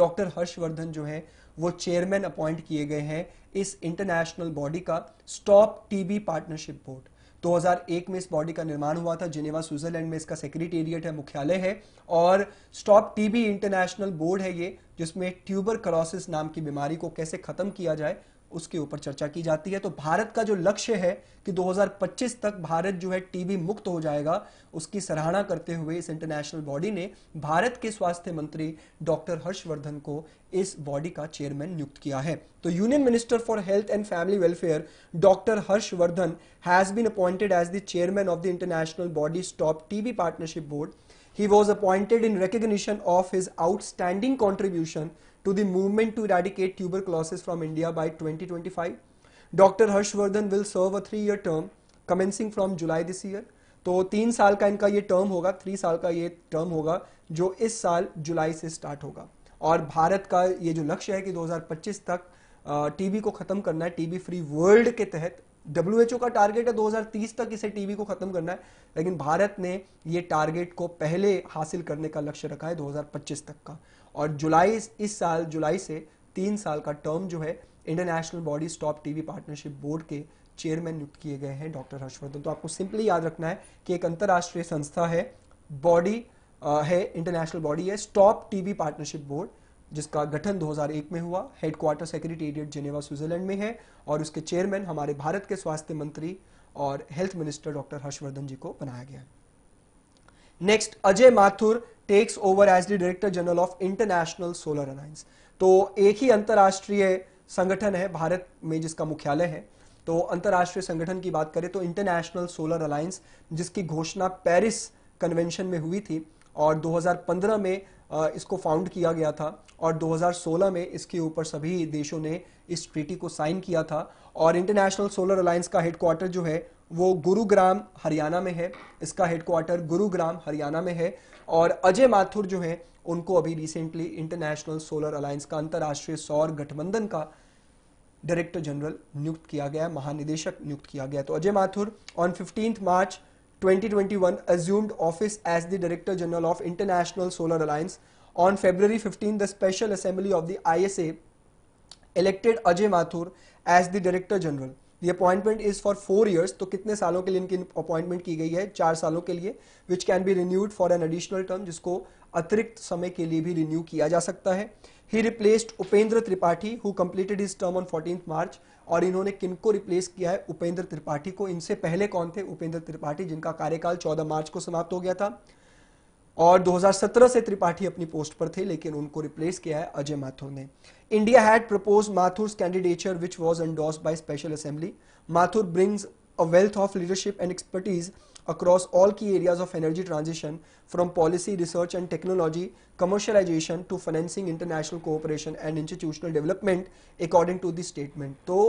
डॉक्टर हर्षवर्धन जो है वो चेयरमैन अपॉइंट किए गए हैं इस इंटरनेशनल बॉडी का स्टॉप टीबी पार्टनरशिप बोर्ड 2001 में इस बॉडी का निर्माण हुआ था जिनेवा स्विट्जरलैंड में इसका सेक्रेटेरिएट है मुख्यालय है और स्टॉप टीबी इंटरनेशनल बोर्ड है ये जिसमें ट्यूबर क्रॉसिस नाम की बीमारी को कैसे खत्म किया जाए उसके ऊपर चर्चा की जाती है तो भारत का जो लक्ष्य है कि 2025 तक भारत जो है टीबी मुक्त हो जाएगा उसकी सराहना करते हुए इस इंटरनेशनल बॉडी ने भारत के स्वास्थ्य मंत्री डॉक्टर हर्षवर्धन को इस बॉडी का चेयरमैन नियुक्त किया है तो Union Minister for Health and Family Welfare doctor Harshvardhan has been appointed as the chairman of the international body Stop TB Partnership Board he was appointed in recognition of his outstanding contribution to the movement to eradicate tuberculosis from India by 2025. Dr. Harshvardhan will serve a three-year term commencing from July this year. तो तीन साल का इनका ये term होगा three साल का ये टर्म होगा जो इस साल जुलाई से स्टार्ट होगा और भारत का ये जो लक्ष्य है कि 2025 तक टीबी को खत्म करना है टीबी फ्री वर्ल्ड के तहत डब्ल्यू का टारगेट है 2030 तक इसे टीबी को खत्म करना है लेकिन भारत ने ये टारगेट को पहले हासिल करने का लक्ष्य रखा है 2025 तक का और जुलाई इस साल जुलाई से तीन साल का टर्म जो है international body Stop TV partnership Board के चेयरमैन नियुक्त किए गए हैं डॉक्टर हर्षवर्धन तो आपको सिंपली याद रखना है कि एक अंतर्राष्ट्रीय संस्था है बॉडी है इंटरनेशनल बॉडी है स्टॉप टीवी पार्टनरशिप बोर्ड जिसका गठन 2001 में हुआ हेडक्वार्टर सेक्रेटेरिएट जेनेवा स्विट्जरलैंड में है और उसके चेयरमैन हमारे भारत के स्वास्थ्य मंत्री और health minister doctor Harshvardhan ji को बनाया गया next Ajay Mathur takes over as the director general of international solar alliance तो एक ही अंतर्राष्ट्रीय संगठन है भारत में जिसका मुख्यालय है तो अंतर्राष्ट्रीय संगठन की बात करें तो इंटरनेशनल सोलर अलायंस जिसकी घोषणा पेरिस कन्वेंशन में हुई थी और 2015 में इसको फाउंड किया गया था और 2016 में इसके ऊपर सभी देशों ने इस ट्रीटी को साइन किया था और इंटरनेशनल सोलर अलायंस का हेडक्वार्टर जो है वो गुरुग्राम हरियाणा में है इसका हेडक्वार्टर गुरुग्राम हरियाणा में है और अजय माथुर जो है उनको अभी रिसेंटली इंटरनेशनल सोलर अलायंस का अंतर्राष्ट्रीय सौर गठबंधन का डायरेक्टर जनरल नियुक्त किया गया महानिदेशक नियुक्त किया गया तो Ajay Mathur on fifteen March 2021 assumed office as the Director General of International Solar Alliance. On February 15, the Special Assembly of the ISA elected Ajay Mathur as the Director General. The appointment is for four years तो कितने सालों के लिए इनकी appointment की गई है चार सालों के लिए which can be renewed for an additional term जिसको अतिरिक्त समय के लिए भी रिन्यू किया जा सकता है he replaced Upendra Tripathi who completed his term on fourteen March और इन्होंने किनको रिप्लेस किया है उपेंद्र त्रिपाठी को इनसे पहले कौन थे उपेंद्र त्रिपाठी जिनका कार्यकाल 14 मार्च को समाप्त हो गया था और 2017 से त्रिपाठी अपनी पोस्ट पर थे लेकिन उनको रिप्लेस किया है अजय माथुर ने India had propose Mathur candidature which was endorse by special assembly Mathur brings a wealth of leadership and expertise across all key areas of energy transition from policy research and technology commercialisation to financing international cooperation and institutional development according to this statement तो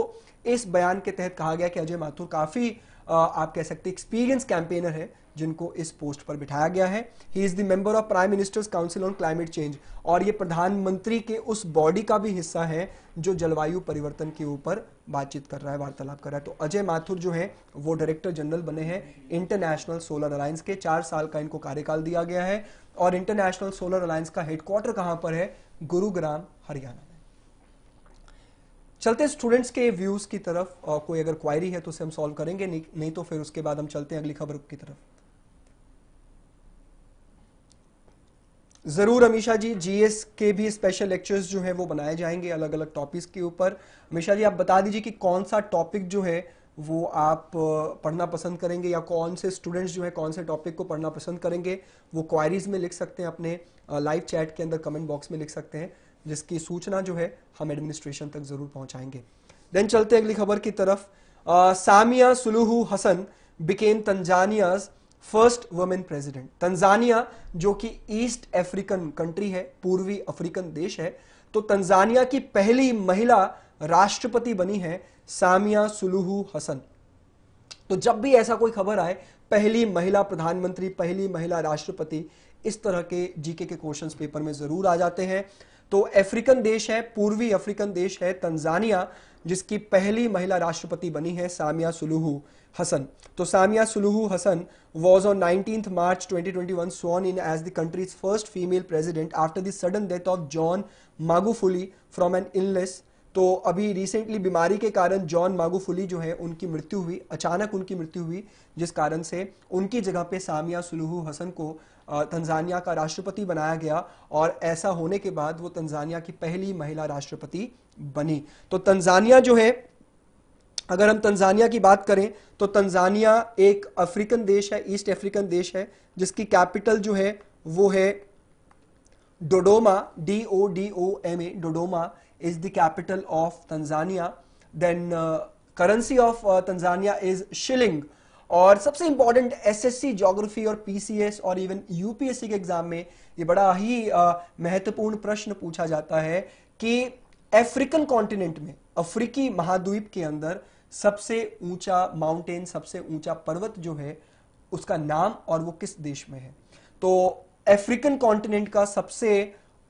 इस बयान के तहत कहा गया कि अजय माथुर काफी आप कह सकते एक्सपीरियंस कैंपेनर है जिनको इस पोस्ट पर बिठाया गया है he is the member of prime minister's council on climate change और ये प्रधानमंत्री के उस बॉडी का भी हिस्सा है जो जलवायु परिवर्तन के ऊपर बातचीत कर रहा है वार्तालाप कर रहा है तो अजय माथुर जो है वो डायरेक्टर जनरल बने हैं इंटरनेशनल सोलर अलायंस के चार साल का इनको कार्यकाल दिया गया है और इंटरनेशनल सोलर अलायंस का हेडक्वार्टर कहां पर है गुरुग्राम हरियाणा में चलते स्टूडेंट्स के व्यूज की तरफ और कोई अगर क्वायरी है तो उसे हम सॉल्व करेंगे नहीं, नहीं तो फिर उसके बाद हम चलते हैं अगली खबर की तरफ ज़रूर अमीशा जी जीएस के भी स्पेशल लेक्चर्स जो है वो बनाए जाएंगे अलग अलग टॉपिक्स के ऊपर अमीशा जी आप बता दीजिए कि कौन सा टॉपिक जो है वो आप पढ़ना पसंद करेंगे या कौन से स्टूडेंट्स जो है कौन से टॉपिक को पढ़ना पसंद करेंगे वो क्वायरीज में लिख सकते हैं अपने लाइव चैट के अंदर कमेंट बॉक्स में लिख सकते हैं जिसकी सूचना जो है हम एडमिनिस्ट्रेशन तक ज़रूर पहुंचाएंगे देन चलते अगली खबर की तरफ Samia Suluhu Hassan became Tanzania's first women president Tanzania जो कि ईस्ट अफ्रीकन कंट्री है पूर्वी अफ्रीकन देश है तो तंजानिया की पहली महिला राष्ट्रपति बनी है सामिया सुलूहू हसन तो जब भी ऐसा कोई खबर आए पहली महिला प्रधानमंत्री पहली महिला राष्ट्रपति इस तरह के जीके के क्वेश्चंस पेपर में जरूर आ जाते हैं तो अफ्रीकन देश है पूर्वी अफ्रीकन देश है तंजानिया जिसकी पहली महिला राष्ट्रपति बनी है सामिया सुलूहू हसन तो Samia Suluhu Hassan was on nineteen March 2021 sworn in as the country's first female president after the sudden death of John Magufuli from an illness तो अभी रिसेंटली बीमारी के कारण जॉन मागुफुली जो है उनकी मृत्यु हुई अचानक उनकी मृत्यु हुई जिस कारण से उनकी जगह पे सामिया सुलूहू हसन को तंजानिया का राष्ट्रपति बनाया गया और ऐसा होने के बाद वो तंजानिया की पहली महिला राष्ट्रपति बनी तो तंजानिया जो है अगर हम तंजानिया की बात करें तो तंजानिया एक अफ्रीकन देश है ईस्ट अफ्रीकन देश है जिसकी कैपिटल जो है वो है Dodoma D O D O M A Dodoma is the capital of Tanzania then currency of Tanzania is shilling और सबसे important S S C geography और पीसीएस और इवन यूपीएससी के एग्जाम में ये बड़ा ही महत्वपूर्ण प्रश्न पूछा जाता है कि अफ्रीकन कॉन्टिनेंट में अफ्रीकी महाद्वीप के अंदर सबसे ऊंचा माउंटेन सबसे ऊंचा पर्वत जो है उसका नाम और वो किस देश में है तो अफ्रीकन कॉन्टिनेंट का सबसे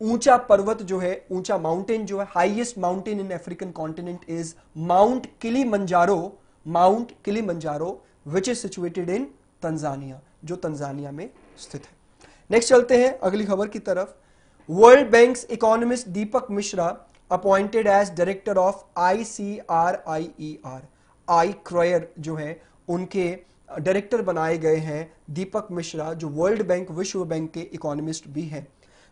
ऊंचा पर्वत जो है ऊंचा माउंटेन जो है highest mountain in African continent is mount Kilimanjaro mount Kilimanjaro which is situated in Tanzania जो तंजानिया में स्थित है नेक्स्ट चलते हैं अगली खबर की तरफ world bank economist Deepak Mishra appointed as director of I C R I E R ICRIER जो है उनके डायरेक्टर बनाए गए हैं दीपक मिश्रा जो वर्ल्ड बैंक विश्व बैंक के इकोनॉमिस्ट भी हैं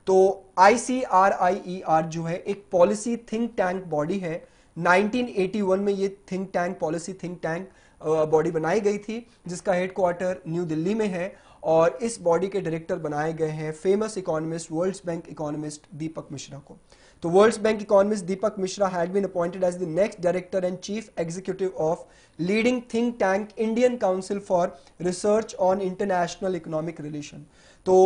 तो I C R I E are जो है एक पॉलिसी थिंक टैंक बॉडी है 1981 में ये think tank policy think tank body बनाई गई थी जिसका हेड क्वार्टर न्यू दिल्ली में है और इस बॉडी के डायरेक्टर बनाए गए हैं famous economist world bank economist Deepak Mishra को तो world bank economist Deepak Mishra had been appointed as the next director and chief executive of leading think tank Indian council for research on international economic relation तो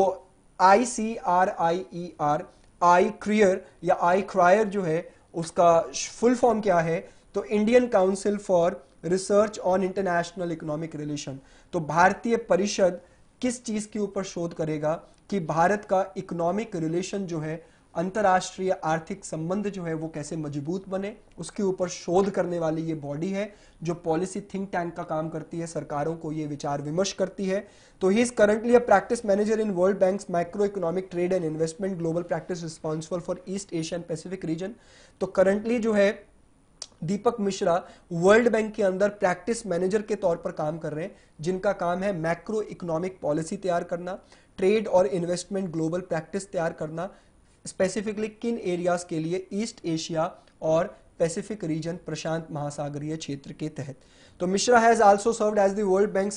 I C R I E R ICRIER या आई क्रायर जो है उसका full form क्या है तो Indian council for research on international economic relation तो भारतीय परिषद किस चीज के ऊपर शोध करेगा कि भारत का इकोनॉमिक रिलेशन जो है अंतर्राष्ट्रीय आर्थिक संबंध जो है वो कैसे मजबूत बने उसके ऊपर शोध करने वाली ये बॉडी है जो पॉलिसी थिंक टैंक का काम करती है सरकारों को ये विचार विमर्श करती है तो he is currently a practice manager in world bank micro economic trade and investment global practice responsible for east Asia Pacific region तो करंटली जो है दीपक मिश्रा वर्ल्ड बैंक के अंदर प्रैक्टिस मैनेजर के तौर पर काम कर रहे हैं जिनका काम है मैक्रो इकोनॉमिक पॉलिसी तैयार करना ट्रेड और इन्वेस्टमेंट ग्लोबल प्रैक्टिस तैयार करना स्पेसिफिकली किन एरियाज के लिए ईस्ट एशिया और पैसिफिक रीजन प्रशांत महासागरीय क्षेत्र के तहत तो Mishra has also served as the world bank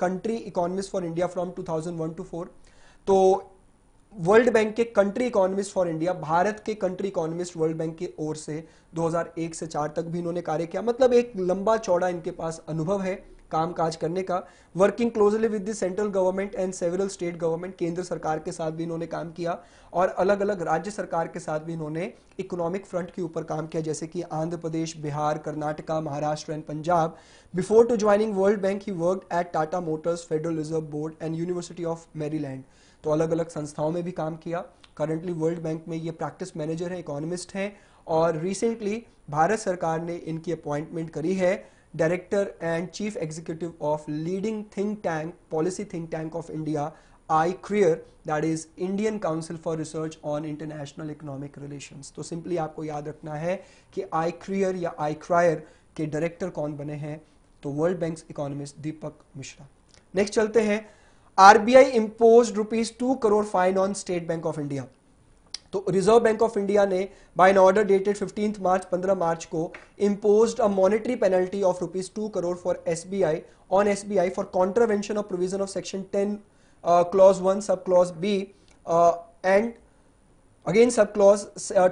country economist for India from 2001 to 4 तो वर्ल्ड बैंक के country economist for India Bharat के कंट्री इकोनॉमिस्ट वर्ल्ड बैंक की ओर से 2001 से 4 तक भी इन्होंने कार्य किया मतलब एक लंबा चौड़ा इनके पास अनुभव है कामकाज करने का working closely with the central government and several state government केंद्र सरकार के साथ भी इन्होंने काम किया और अलग अलग राज्य सरकार के साथ भी इन्होंने इकोनॉमिक फ्रंट के ऊपर काम किया जैसे कि Andhra Pradesh Bihar Karnataka Maharashtra and Punjab before to joining world bank he work at Tata motors federal reserve board and university of Maryland तो अलग अलग संस्थाओं में भी काम किया करंटली वर्ल्ड बैंक में ये प्रैक्टिस मैनेजर हैं इकोनॉमिस्ट हैं और रिसेंटली भारत सरकार ने इनकी अपॉइंटमेंट करी है director and chief executive of leading think tank policy think tank of India ICRIER that is Indian council for research on international economic relations तो सिंपली आपको याद रखना है कि आई क्रियर या आई क्रायर के डायरेक्टर कौन बने हैं तो world bank economist Deepak Mishra next चलते हैं RBI impose rupees two crore fine on state bank of India तो रिजर्व बैंक ऑफ इंडिया ने by an order dated fifteenth March 15 मार्च को impose a monetary penalty of rupees two crore for S B I on S B I for contravention of provision of section ten clause one sub clause B and again sub clause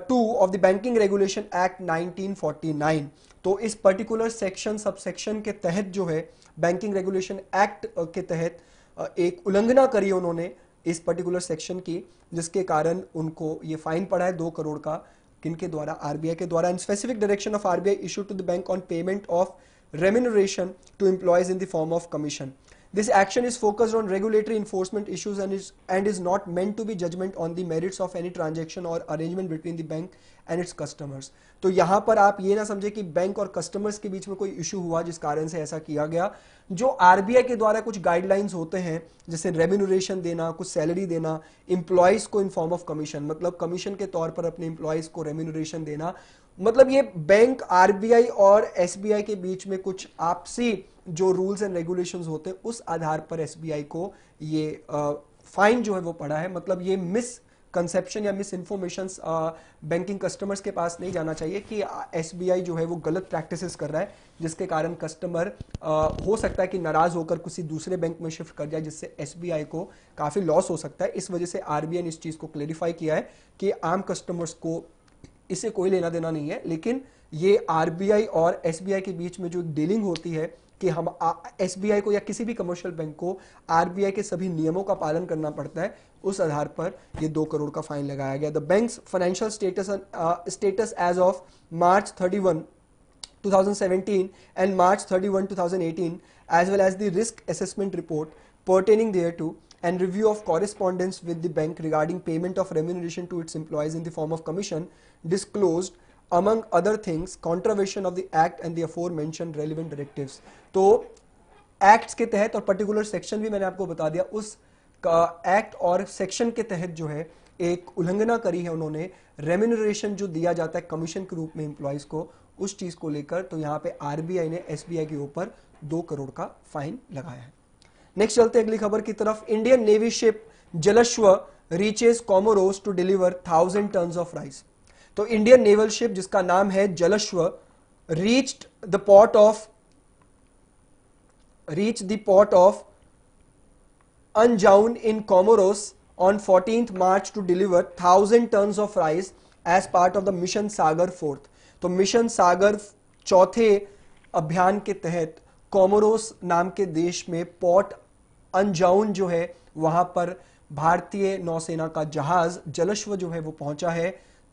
to of the banking regulation act nineteen forty nine तो इस particular section sub section के तहत जो है banking regulation act के तहत एक उल्लंघना करी उन्होंने इस पर्टिकुलर सेक्शन की जिसके कारण उनको ये फाइन पड़ा है दो करोड़ का किनके द्वारा आरबीआई के द्वारा and specific direction of RBI issue to the bank on payment of remuneration to employees in the form of commission This action is focused on regulatory enforcement issues and is, and is not meant to be judgment on the merits of any transaction or arrangement between the bank and its customers तो यहाँ पर आप ये ना समझे कि bank और customers के बीच में कोई इशू हुआ जिस कारण से ऐसा किया गया जो आरबीआई के द्वारा कुछ गाइडलाइंस होते हैं जैसे रेम्यूनरेशन देना कुछ सैलरी देना इंप्लॉयज को इन फॉर्म ऑफ कमीशन मतलब कमीशन के तौर पर अपने इंप्लॉयज को रेम्यूनरेशन देना मतलब ये बैंक आरबीआई और एसबीआई के बीच में कुछ आपसी जो रूल्स एंड रेगुलेशंस होते हैं उस आधार पर एसबीआई को ये फाइन जो है वो पड़ा है मतलब ये मिस कंसेप्शन या मिस इन्फॉर्मेशन बैंकिंग कस्टमर्स के पास नहीं जाना चाहिए कि एस जो है वो गलत प्रैक्टिसेस कर रहा है जिसके कारण कस्टमर हो सकता है कि नाराज होकर किसी दूसरे बैंक में शिफ्ट कर जाए जिससे एस को काफ़ी लॉस हो सकता है इस वजह से आर ने इस चीज़ को क्लेरिफाई किया है कि आम कस्टमर्स को इसे कोई लेना देना नहीं है लेकिन ये आरबीआई और एसबीआई के बीच में जो डीलिंग होती है कि हम एसबीआई को या किसी भी कमर्शियल बैंक को आरबीआई के सभी नियमों का पालन करना पड़ता है उस आधार पर ये दो करोड़ का फाइन लगाया गया the bank's financial status status as of March 31 2017 and March 31 2018 as well as the risk assessment report pertaining thereto and review of correspondence with the bank regarding payment of remuneration to its employees in the form of commission disclosed among other things contravention of the act and the aforementioned relevant directives तो acts के तहत और particular section भी मैंने आपको बता दिया उस एक्ट और सेक्शन के तहत जो है एक उल्लंघना करी है उन्होंने रेम्यूनरेशन जो दिया जाता है कमीशन के रूप में एम्प्लॉयज को उस चीज को लेकर तो यहां पे आरबीआई ने एसबीआई के ऊपर दो करोड़ का फाइन लगाया है नेक्स्ट चलते अगली खबर की तरफ Indian navy ship Jalashwa reaches Comoros to deliver thousand tonne of rice तो इंडियन नेवल शिप जिसका नाम है Jalashwa reached the port of reach the port of Anjouan in Comoros on fourteen March to deliver thousand tonne of rice as part of the mission Sagar fourth तो mission Sagar चौथे अभियान के तहत कॉमोरोस नाम के देश में पोर्ट अनजाउन जो है वहां पर भारतीय नौसेना का जहाज जलश्व जो है वो पहुंचा है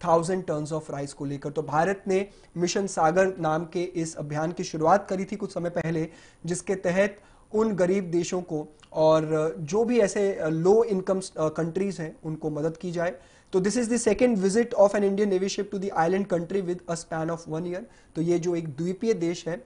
थाउजेंड टन ऑफ राइस को लेकर तो भारत ने मिशन सागर नाम के इस अभियान की शुरुआत करी थी कुछ समय पहले जिसके तहत उन गरीब देशों को और जो भी ऐसे लो इनकम कंट्रीज हैं उनको मदद की जाए तो this is the second visit of an Indian navy ship to the island country with a span of one year तो ये जो एक द्वीपीय देश है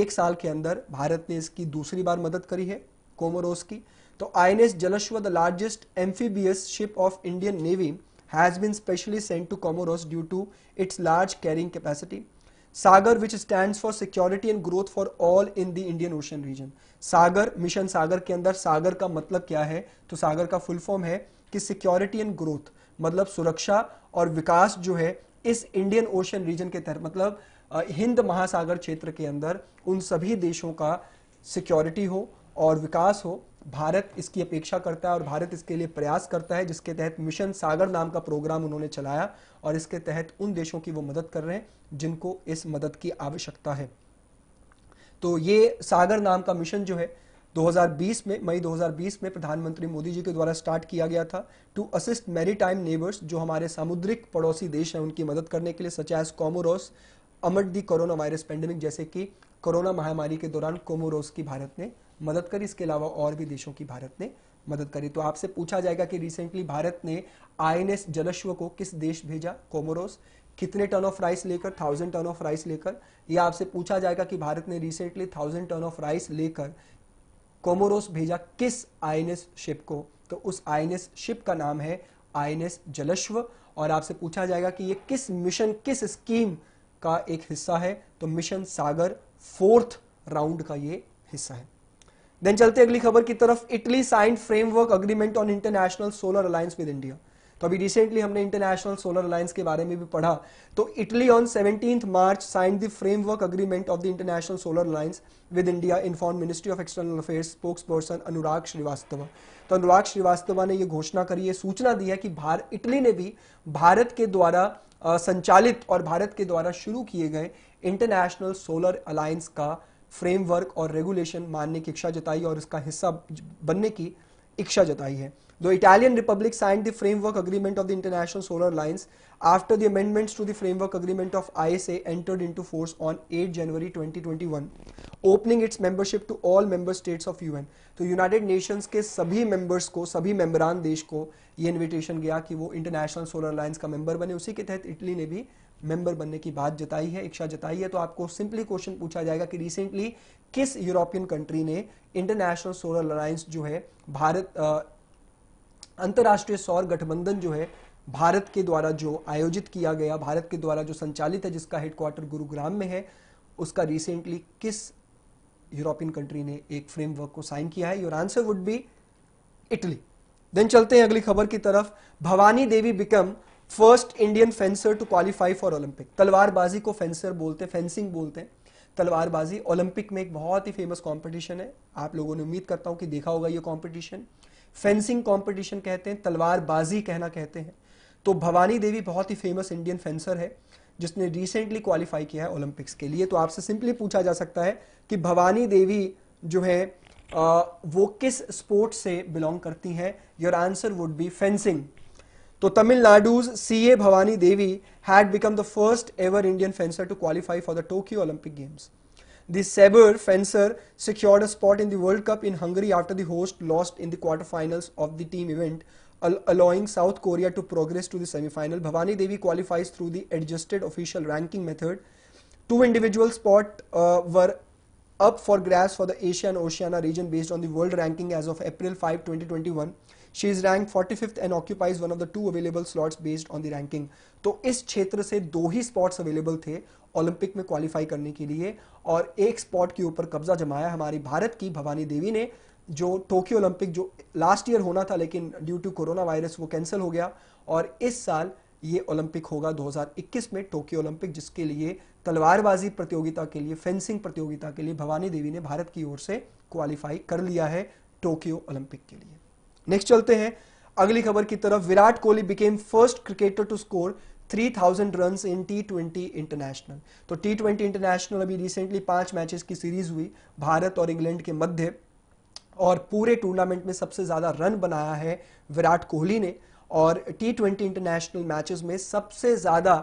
एक साल के अंदर भारत ने इसकी दूसरी बार मदद करी है कोमोरोस की तो I N S Jalashwa the largest amphibious ship of Indian navy has been specially sent to Comoros due to its large carrying capacity. Sagar, which stands for security and growth for all in the Indian Ocean region. Sagar, mission Sagar के अंदर Sagar का मतलब क्या है तो Sagar का full form है कि security and growth मतलब सुरक्षा और विकास जो है इस Indian Ocean region के तहत मतलब हिंद महासागर क्षेत्र के अंदर उन सभी देशों का security हो और विकास हो भारत इसकी अपेक्षा करता है और भारत इसके लिए प्रयास करता है जिसके तहत मिशन सागर नाम का प्रोग्राम उन्होंने चलाया और इसके तहत उन देशों की वो मदद कर रहे हैं जिनको इस मदद की आवश्यकता है तो ये सागर नाम का मिशन जो है 2020 में मई 2020 में प्रधानमंत्री मोदी जी के द्वारा स्टार्ट किया गया था टू असिस्ट मैरीटाइम नेबर्स जो हमारे सामुद्रिक पड़ोसी देश हैं उनकी मदद करने के लिए such as Comoros amid the corona virus pandemic जैसे कि कोरोना महामारी के दौरान कोमोरोस की भारत ने मदद करी इसके अलावा और भी देशों की भारत ने मदद करी तो आपसे पूछा जाएगा कि रिसेंटली भारत ने आईएनएस जलश्व को किस देश भेजा कोमोरोस कितने टन ऑफ राइस लेकर थाउजेंड टन ऑफ राइस लेकर या आपसे पूछा जाएगा कि भारत ने recently thousand tonne of rice लेकर कोमोरोस भेजा किस आईएनएस शिप को तो उस आईएनएस शिप का नाम है आईएनएस जलश्व और आपसे पूछा जाएगा कि ये किस मिशन किस स्कीम का एक हिस्सा है तो मिशन सागर फोर्थ राउंड का ये हिस्सा है देन चलते अगली खबर की तरफ Italy signed framework agreement on international solar alliance with India तो अभी रिसेंटली हमने इंटरनेशनल सोलर अलायंस के बारे में भी पढ़ा तो Italy on seventeen March signed the framework agreement of the international solar alliance with India in form ministry of external affairs spokesperson Anurag Shrivastava तो अनुराग श्रीवास्तव ने यह घोषणा करी है सूचना दी है कि भारत इटली ने भी भारत के द्वारा संचालित और भारत के द्वारा शुरू किए गए इंटरनेशनल सोलर अलायंस का फ्रेमवर्क और रेगुलेशन मानने की इच्छा जताई और इसका हिस्सा बनने की इच्छा जताई है दो Italian republic sign the framework agreement of the international solar alliance after the amendments to the framework agreement of I S entered in force on eight January twenty twenty opening its membership to all member states of UN तो United Nations के सभी members को सभी मेंबरान देश को यह invitation गया कि वो इंटरनेशनल सोलर लाइन्स का मेंबर बने उसी के तहत इटली ने भी मेंबर बनने की बात जताई है इच्छा जताई है तो आपको सिंपली क्वेश्चन पूछा जाएगा कि रिसेंटली किस यूरोपियन कंट्री ने इंटरनेशनल सोलर अलायंस जो है भारत अंतर्राष्ट्रीय सौर गठबंधन जो है भारत के द्वारा जो आयोजित किया गया भारत के द्वारा जो संचालित है जिसका हेडक्वार्टर गुरुग्राम में है उसका रिसेंटली किस यूरोपियन कंट्री ने एक फ्रेमवर्क को साइन किया है your answer would be Italy then चलते हैं अगली खबर की तरफ Bhavani Devi become first Indian fencer to qualify for Olympic तलवारबाजी को फेंसर बोलते फेंसिंग बोलते हैं तलवारबाजी ओलंपिक में एक बहुत ही फेमस कंपटीशन है आप लोगों ने उम्मीद करता हूं कि देखा होगा ये कंपटीशन फेंसिंग कंपटीशन कहते हैं तलवारबाजी कहना कहते हैं तो भवानी देवी बहुत ही फेमस इंडियन फेंसर है जिसने रिसेंटली क्वालिफाई किया है ओलंपिक्स के लिए तो आपसे सिंपली पूछा जा सकता है कि भवानी देवी जो है वो किस स्पोर्ट से बिलोंग करती हैं your answer would be fencing So Tamil Nadu's CA Bhavani Devi had become the first ever Indian fencer to qualify for the Tokyo Olympic Games. The sabre fencer secured a spot in the World Cup in Hungary after the host lost in the quarterfinals of the team event, allowing South Korea to progress to the semifinal. Bhavani Devi qualifies through the adjusted official ranking method. Two individual spots uh, were up for grabs for the Asia and Oceania region based on the world ranking as of April 5, 2021. She is rank forty fifth and occupies one of the two available slots based on the तो इस क्षेत्र से दो ही spots available थे Olympic में qualify करने के लिए और एक स्पॉट के ऊपर कब्जा जमाया हमारी भारत की भवानी देवी ने जो टोक्यो ओलंपिक जो लास्ट ईयर होना था लेकिन ड्यू टू कोरोना वायरस वो कैंसिल हो गया और इस साल ये ओलंपिक होगा 2021 में टोक्यो ओलंपिक जिसके लिए तलवारबाजी प्रतियोगिता के लिए फेंसिंग प्रतियोगिता के लिए भवानी देवी ने भारत की ओर से क्वालिफाई कर लिया है टोक्यो ओलंपिक के लिए नेक्स्ट चलते हैं अगली खबर की तरफ Virat Kohli became first cricketer to score 3000 run in T twenty international तो टी ट्वेंटी इंटरनेशनल अभी रिसेंटली पांच मैचेस की सीरीज हुई भारत और इंग्लैंड के मध्य और पूरे टूर्नामेंट में सबसे ज़्यादा रन बनाया है विराट कोहली ने और टी ट्वेंटी इंटरनेशनल मैचेस में सबसे ज़्यादा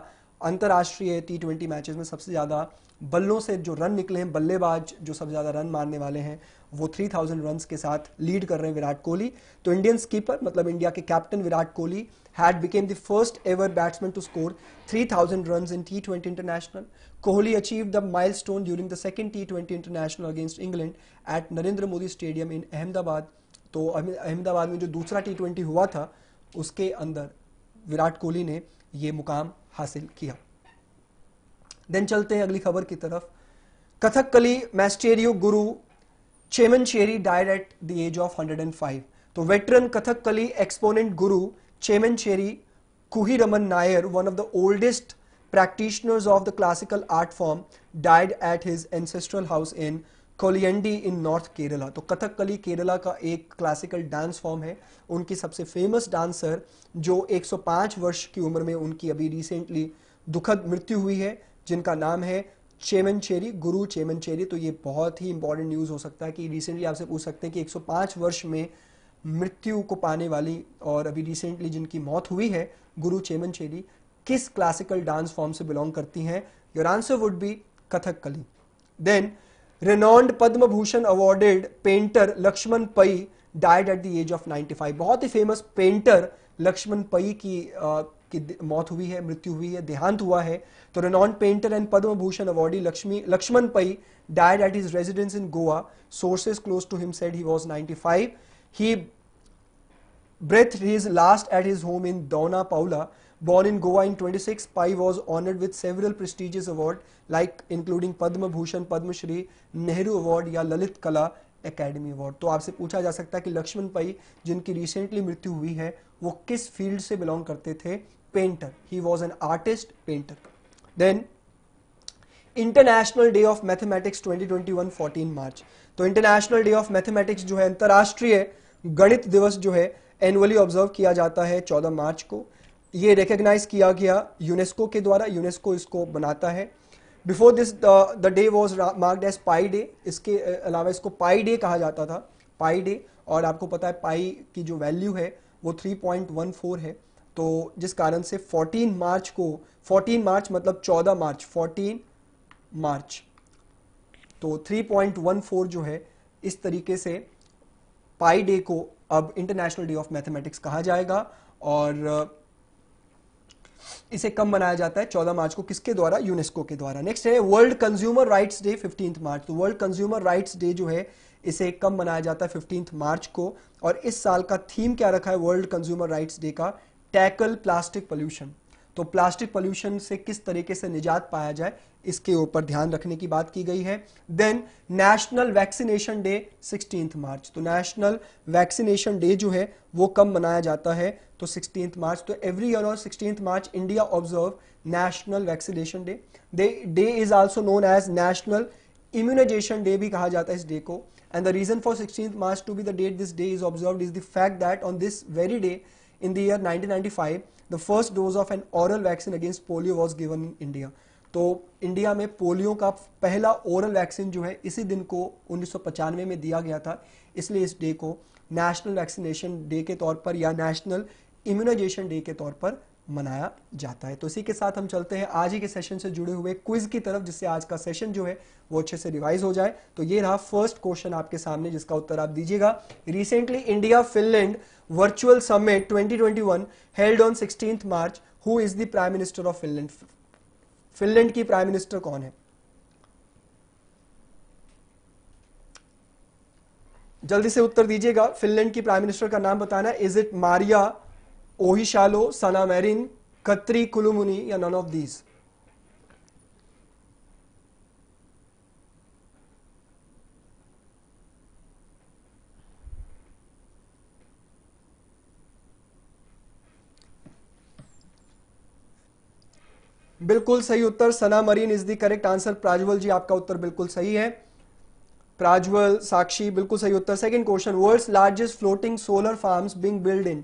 अंतर्राष्ट्रीय टी ट्वेंटी मैचेज में सबसे ज़्यादा बल्लों से जो रन निकले हैं बल्लेबाज जो सबसे ज़्यादा रन मारने वाले हैं वो 3000 रन के साथ लीड कर रहे हैं विराट कोहली तो इंडियन स्कीपर मतलब इंडिया के captain Virat Kohli had become the first ever batsman to score 3000 run in T twenty international Kohli achieve the milestone during the second T twenty international against England at Narendra Modi stadium in Ahmedabad तो अहमदाबाद में जो दूसरा T twenty हुआ था उसके अंदर विराट कोहली ने ये मुकाम हासिल किया देन चलते हैं अगली खबर की तरफ Kathakali मैस्टेरियो Guru Chemancheri dies at the age of 105 तो veteran Kathakali exponent Guru Chemancheri Raman Nair one of the oldest practitioners of the classical art form died at his ancestral house in Koyilandy in north Kerala तो कथकली केरला का एक क्लासिकल डांस फॉर्म है उनकी सबसे फेमस डांसर जो 105 वर्ष की उम्र में उनकी अभी रिसेंटली दुखद मृत्यु हुई है जिनका नाम है चेमन चेरी गुरु चेमन चेरी तो ये बहुत ही इंपॉर्टेंट न्यूज़ हो सकता है कि रिसेंटली आपसे पूछ सकते हैं कि 105 वर्ष में मृत्यु को पाने वाली और अभी रिसेंटली जिनकी मौत हुई है गुरु चेमन चेरी किस क्लासिकल डांस फॉर्म से बिलोंग करती हैं your answer would be Kathakali then renowned Padma Bhushan awarded painter Laxman Pai died at the age of 95 बहुत ही फेमस पेंटर लक्ष्मण पई की आ, की मौत हुई है मृत्यु हुई है देहांत हुआ है तो renowned painter and Padma Bhushan awardee Laxmi Laxman Pai died at his residence in Goa sources close to him said he was 95 he breathed his last at his home in Dona Paula. Born in Goa in 26, Pai was honored with several prestigious awards like including Padma Bhushan, Padma Shri, Nehru Award या ललित कला academy award तो आपसे पूछा जा सकता है कि लक्ष्मण पाई जिनकी रिसेंटली मृत्यु हुई है वो किस फील्ड से बिलोंग करते थे painter he was an artist painter then international day of mathematics 2021 14 March तो इंटरनेशनल डे ऑफ मैथमेटिक्स जो है अंतर्राष्ट्रीय गणित दिवस जो है एनुअली ऑब्जर्व किया जाता है चौदह मार्च को ये रिकग्नाइज किया गया यूनेस्को के द्वारा यूनेस्को इसको बनाता है before this the day was marked as pi day इसके अलावा इसको पाई डे कहा जाता था पाई डे और आपको पता है पाई की जो वैल्यू है वो 3.14 है तो जिस कारण से 14 मार्च को 14 मार्च मतलब 14 मार्च 14 मार्च तो 3.14 जो है इस तरीके से पाई डे को अब इंटरनेशनल डे ऑफ मैथमेटिक्स कहा जाएगा और uh, इसे कब मनाया जाता है 14 मार्च को किसके द्वारा यूनेस्को के द्वारा नेक्स्ट है world consumer rights day fifteenth March तो वर्ल्ड कंज्यूमर राइट्स डे जो है इसे कब मनाया जाता है फिफ्टींथ मार्च को और इस साल का थीम क्या रखा है वर्ल्ड कंज्यूमर राइट्स डे का टैकल प्लास्टिक पोल्यूशन तो प्लास्टिक पॉल्यूशन से किस तरीके से निजात पाया जाए इसके ऊपर ध्यान रखने की बात की गई है then national vaccination day sixteen March तो नेशनल वैक्सीनेशन डे जो है वो कब मनाया जाता है तो सिक्सटीन मार्च तो एवरी ईयर और sixteen March India observe national vaccination day day is also known as national immunisation day भी कहा जाता है इस डे को and the reason for sixteen March to be the date this day is observe is the fact that on this very day in the year five the first dose of an oral vaccine against polio was given in India तो India में polio का पहला oral vaccine जो है इसी दिन को उन्नीस में दिया गया था इसलिए इस डे को नेशनल वैक्सीनेशन डे के तौर पर या नेशनल इम्यूनाइजेशन डे के तौर पर मनाया जाता है तो इसी के साथ हम चलते हैं आज ही के सेशन से जुड़े हुए क्विज की तरफ जिससे आज का सेशन जो है वो अच्छे से रिवाइज हो जाए तो ये रहा फर्स्ट क्वेश्चन आपके सामने जिसका उत्तर आप दीजिएगा recently India Finland virtual summit 2021 held on 16th March. Who is the Prime Minister of Finland? Finland की प्राइम मिनिस्टर कौन है जल्दी से उत्तर दीजिएगा फिनलैंड की प्राइम मिनिस्टर का नाम बताना is it Maria Ohisalo Sanna Marin Katri Kulmuni या नन ऑफ दीज बिल्कुल सही उत्तर Sanna Marin is the correct answer Prajwal ji आपका उत्तर बिल्कुल सही है प्राजवल साक्षी बिल्कुल सही उत्तर second question world largest floating solar farms being build in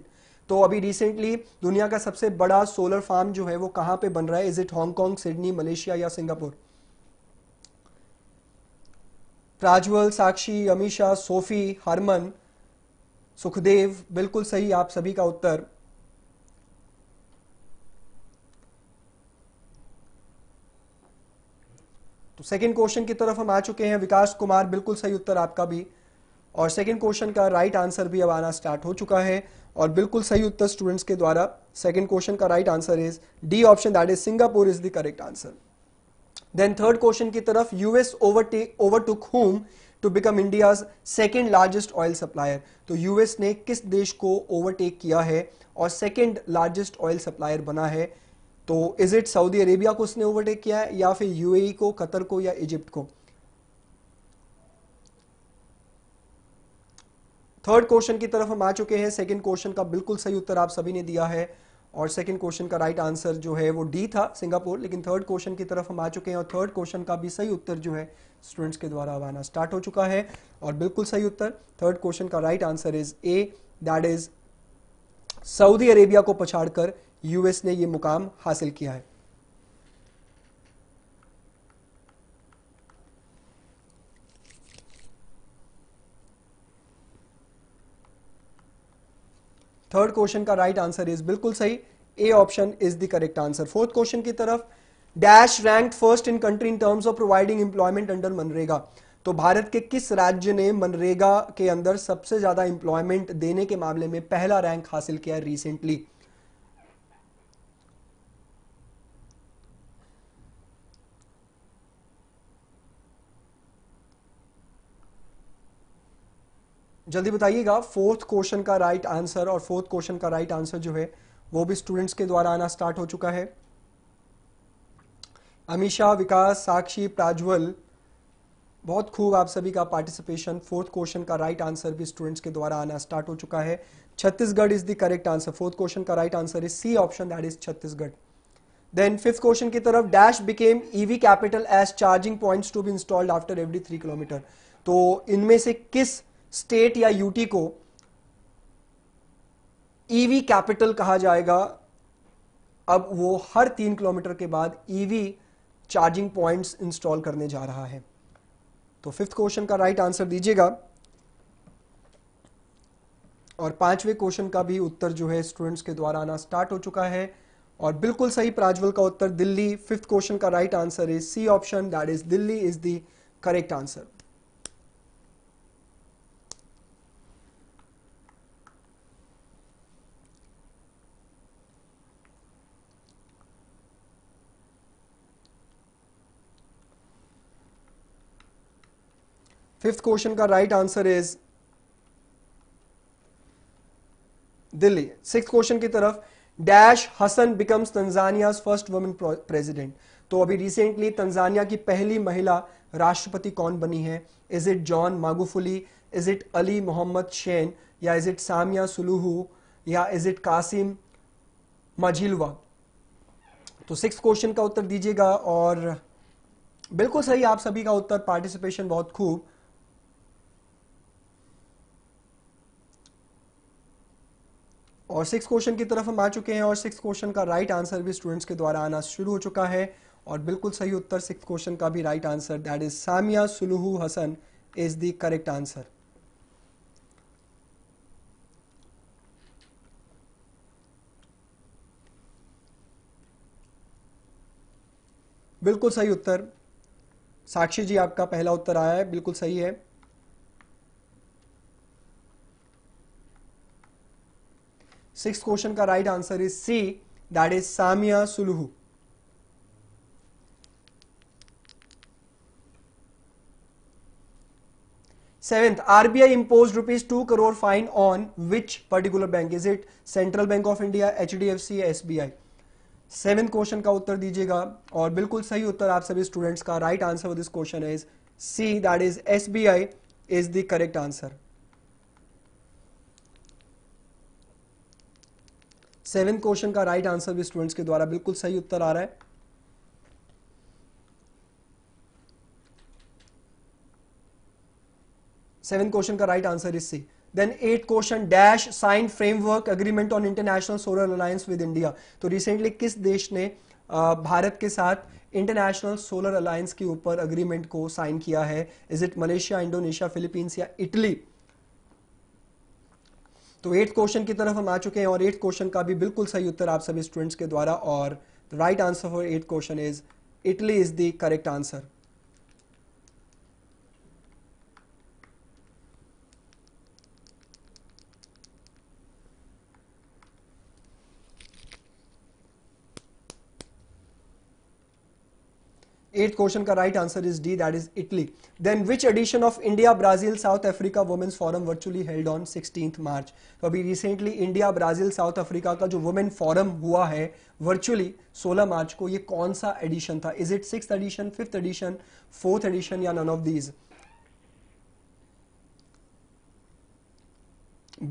तो अभी रिसेंटली दुनिया का सबसे बड़ा सोलर फार्म जो है वो कहां पे बन रहा है is it Hong Kong Sydney Malaysia या सिंगापुर प्राजवल साक्षी अमीशा सोफी हरमन सुखदेव बिल्कुल सही आप सभी का उत्तर तो सेकंड क्वेश्चन की तरफ हम आ चुके हैं विकास कुमार बिल्कुल सही उत्तर आपका भी और सेकंड क्वेश्चन का राइट right आंसर भी अब आना स्टार्ट हो चुका है और बिल्कुल सही उत्तर स्टूडेंट्स के द्वारा सेकंड क्वेश्चन का right answer is D option that is Singapore is the correct answer then third question की तरफ यूएस ओवरटेक ओवरटुक होम to become India second largest oil supplier तो यूएस ने किस देश को ओवरटेक किया है और सेकेंड लार्जेस्ट ऑयल सप्लायर बना है तो इज इट सऊदी अरेबिया को उसने ओवरटेक किया है या फिर यूएई e को कतर को या इजिप्ट को थर्ड क्वेश्चन की तरफ हम आ चुके हैं सेकंड क्वेश्चन का बिल्कुल सही उत्तर आप सभी ने दिया है और सेकंड क्वेश्चन का राइट आंसर जो है वो डी था सिंगापुर लेकिन थर्ड क्वेश्चन की तरफ हम आ चुके हैं और थर्ड क्वेश्चन का भी सही उत्तर जो है स्टूडेंट्स के द्वारा अब आना स्टार्ट हो चुका है और बिल्कुल सही उत्तर थर्ड क्वेश्चन का right answer is A that is Saudi Arabia को पछाड़कर यूएस ने यह मुकाम हासिल किया है थर्ड क्वेश्चन का राइट आंसर इज बिल्कुल सही A option is the correct answer fourth question की तरफ dash rank first in country in terms of providing employment under MNREGA तो भारत के किस राज्य ने मनरेगा के अंदर सबसे ज्यादा एम्प्लॉयमेंट देने के मामले में पहला रैंक हासिल किया रिसेंटली जल्दी बताइएगा फोर्थ क्वेश्चन का राइट right आंसर और फोर्थ क्वेश्चन का राइट right आंसर जो है वो भी स्टूडेंट्स के द्वारा आना स्टार्ट हो चुका है अमीशा विकास साक्षी प्राज्वल बहुत खूब आप सभी का पार्टिसिपेशन फोर्थ क्वेश्चन का राइट right आंसर भी स्टूडेंट्स के द्वारा आना स्टार्ट हो चुका है Chhattisgarh is the correct answer fourth question का right answer is C option that is Chhattisgarh then fifth question की तरफ dash became EV capital as charging points to be installed after every three kilometre तो इनमें से किस स्टेट या UT को EV e capital कहा जाएगा अब वो हर तीन किलोमीटर के बाद EV e charging points install करने जा रहा है तो फिफ्थ क्वेश्चन का राइट आंसर दीजिएगा और पांचवें क्वेश्चन का भी उत्तर जो है स्टूडेंट्स के द्वारा आना स्टार्ट हो चुका है और बिल्कुल सही प्राजवल का उत्तर दिल्ली फिफ्थ क्वेश्चन का right answer is C option that is Delhi is the correct answer fifth question का right answer is Delhi six question की तरफ dash Hassan becomes Tanzania first women president तो अभी रिसेंटली तंजानिया की पहली महिला राष्ट्रपति कौन बनी है is it John Magufuli is it Ali Mohamed Shein या इज इट सामिया सुलूहू या इज इट कासिम मझिलवा तो सिक्स क्वेश्चन का उत्तर दीजिएगा और बिल्कुल सही आप सभी का उत्तर पार्टिसिपेशन बहुत खूब और सिक्स क्वेश्चन की तरफ हम आ चुके हैं और सिक्स क्वेश्चन का राइट आंसर भी स्टूडेंट्स के द्वारा आना शुरू हो चुका है और बिल्कुल सही उत्तर सिक्स क्वेश्चन का भी right answer that is Samia Suluhu Hassan is the correct answer बिल्कुल सही उत्तर साक्षी जी आपका पहला उत्तर आया है बिल्कुल सही है सिक्स क्वेश्चन का right answer is C that is Samia Suluhu two crore fine on which particular bank is it central bank of India H D F C S B I seventh question का उत्तर दीजिएगा और बिल्कुल सही उत्तर आप सभी students का right answer this question is C that is S B I is the correct answer seven question का राइट आंसर भी स्टूडेंट्स के द्वारा बिल्कुल सही उत्तर आ रहा है सेवन क्वेश्चन का right answer is C then eight question dash sign framework agreement on international solar alliance with India तो रिसेंटली किस देश ने भारत के साथ इंटरनेशनल सोलर अलायंस के ऊपर अग्रीमेंट को साइन किया है is it Malaysia Indonesia Philippines या इटली तो एट्थ क्वेश्चन की तरफ हम आ चुके हैं और एट्थ क्वेश्चन का भी बिल्कुल सही उत्तर आप सभी स्टूडेंट्स के द्वारा और right answer for eighth question is Italy is the correct answer eighth question ka right answer is D, that is Italy. Then which edition of India Brazil South Africa Women's Forum virtually held on 16th March? तो अभी recently India Brazil South Africa का जो Women Forum हुआ है virtually 16 मार्च को ये कौन सा एडिशन था is it six edition fifth edition fourth edition या नन ऑफ दीज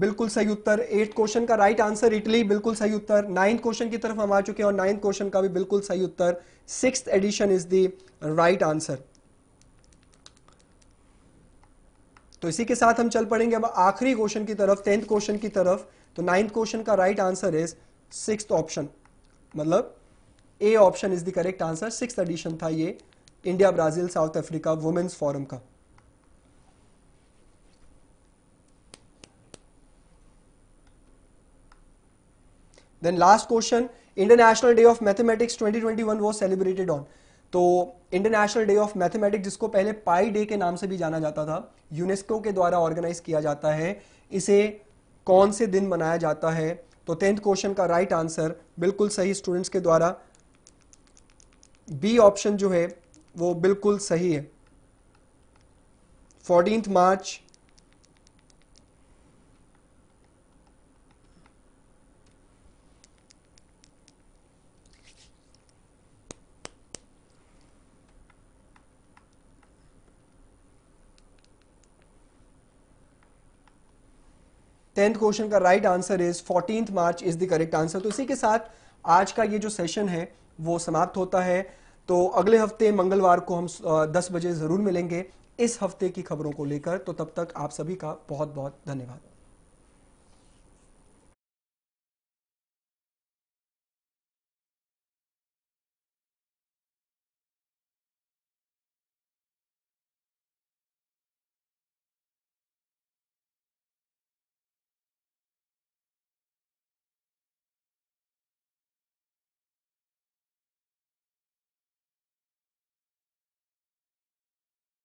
बिल्कुल सही उत्तर एट क्वेश्चन का राइट आंसर इटली बिल्कुल सही उत्तर नाइन्थ क्वेश्चन की तरफ हम आ चुके हैं और नाइन्थ क्वेश्चन का भी बिल्कुल सही उत्तर sixth edition is the right answer तो इसी के साथ हम चल पड़ेंगे अब आखिरी क्वेश्चन की तरफ टेंथ क्वेश्चन की तरफ तो नाइन्थ क्वेश्चन का right answer is six option मतलब A option is the correct answer six edition था ये India Brazil South Africa women's forum का then last question international day of mathematics 2021 वो सेलिब्रेटेड ऑन तो इंटरनेशनल डे ऑफ मैथमेटिक्स जिसको पहले पाई day के नाम से भी जाना जाता था यूनेस्को के द्वारा ऑर्गेनाइज किया जाता है इसे कौन से दिन मनाया जाता है तो टेंथ क्वेश्चन का राइट right आंसर बिल्कुल सही स्टूडेंट्स के द्वारा बी ऑप्शन जो है वो बिल्कुल सही है फोर्टीन मार्च टेंथ क्वेश्चन का right answer is fourteen March is the correct answer तो इसी के साथ आज का ये जो सेशन है वो समाप्त होता है तो अगले हफ्ते मंगलवार को हम दस बजे ज़रूर मिलेंगे इस हफ्ते की खबरों को लेकर तो तब तक आप सभी का बहुत बहुत धन्यवाद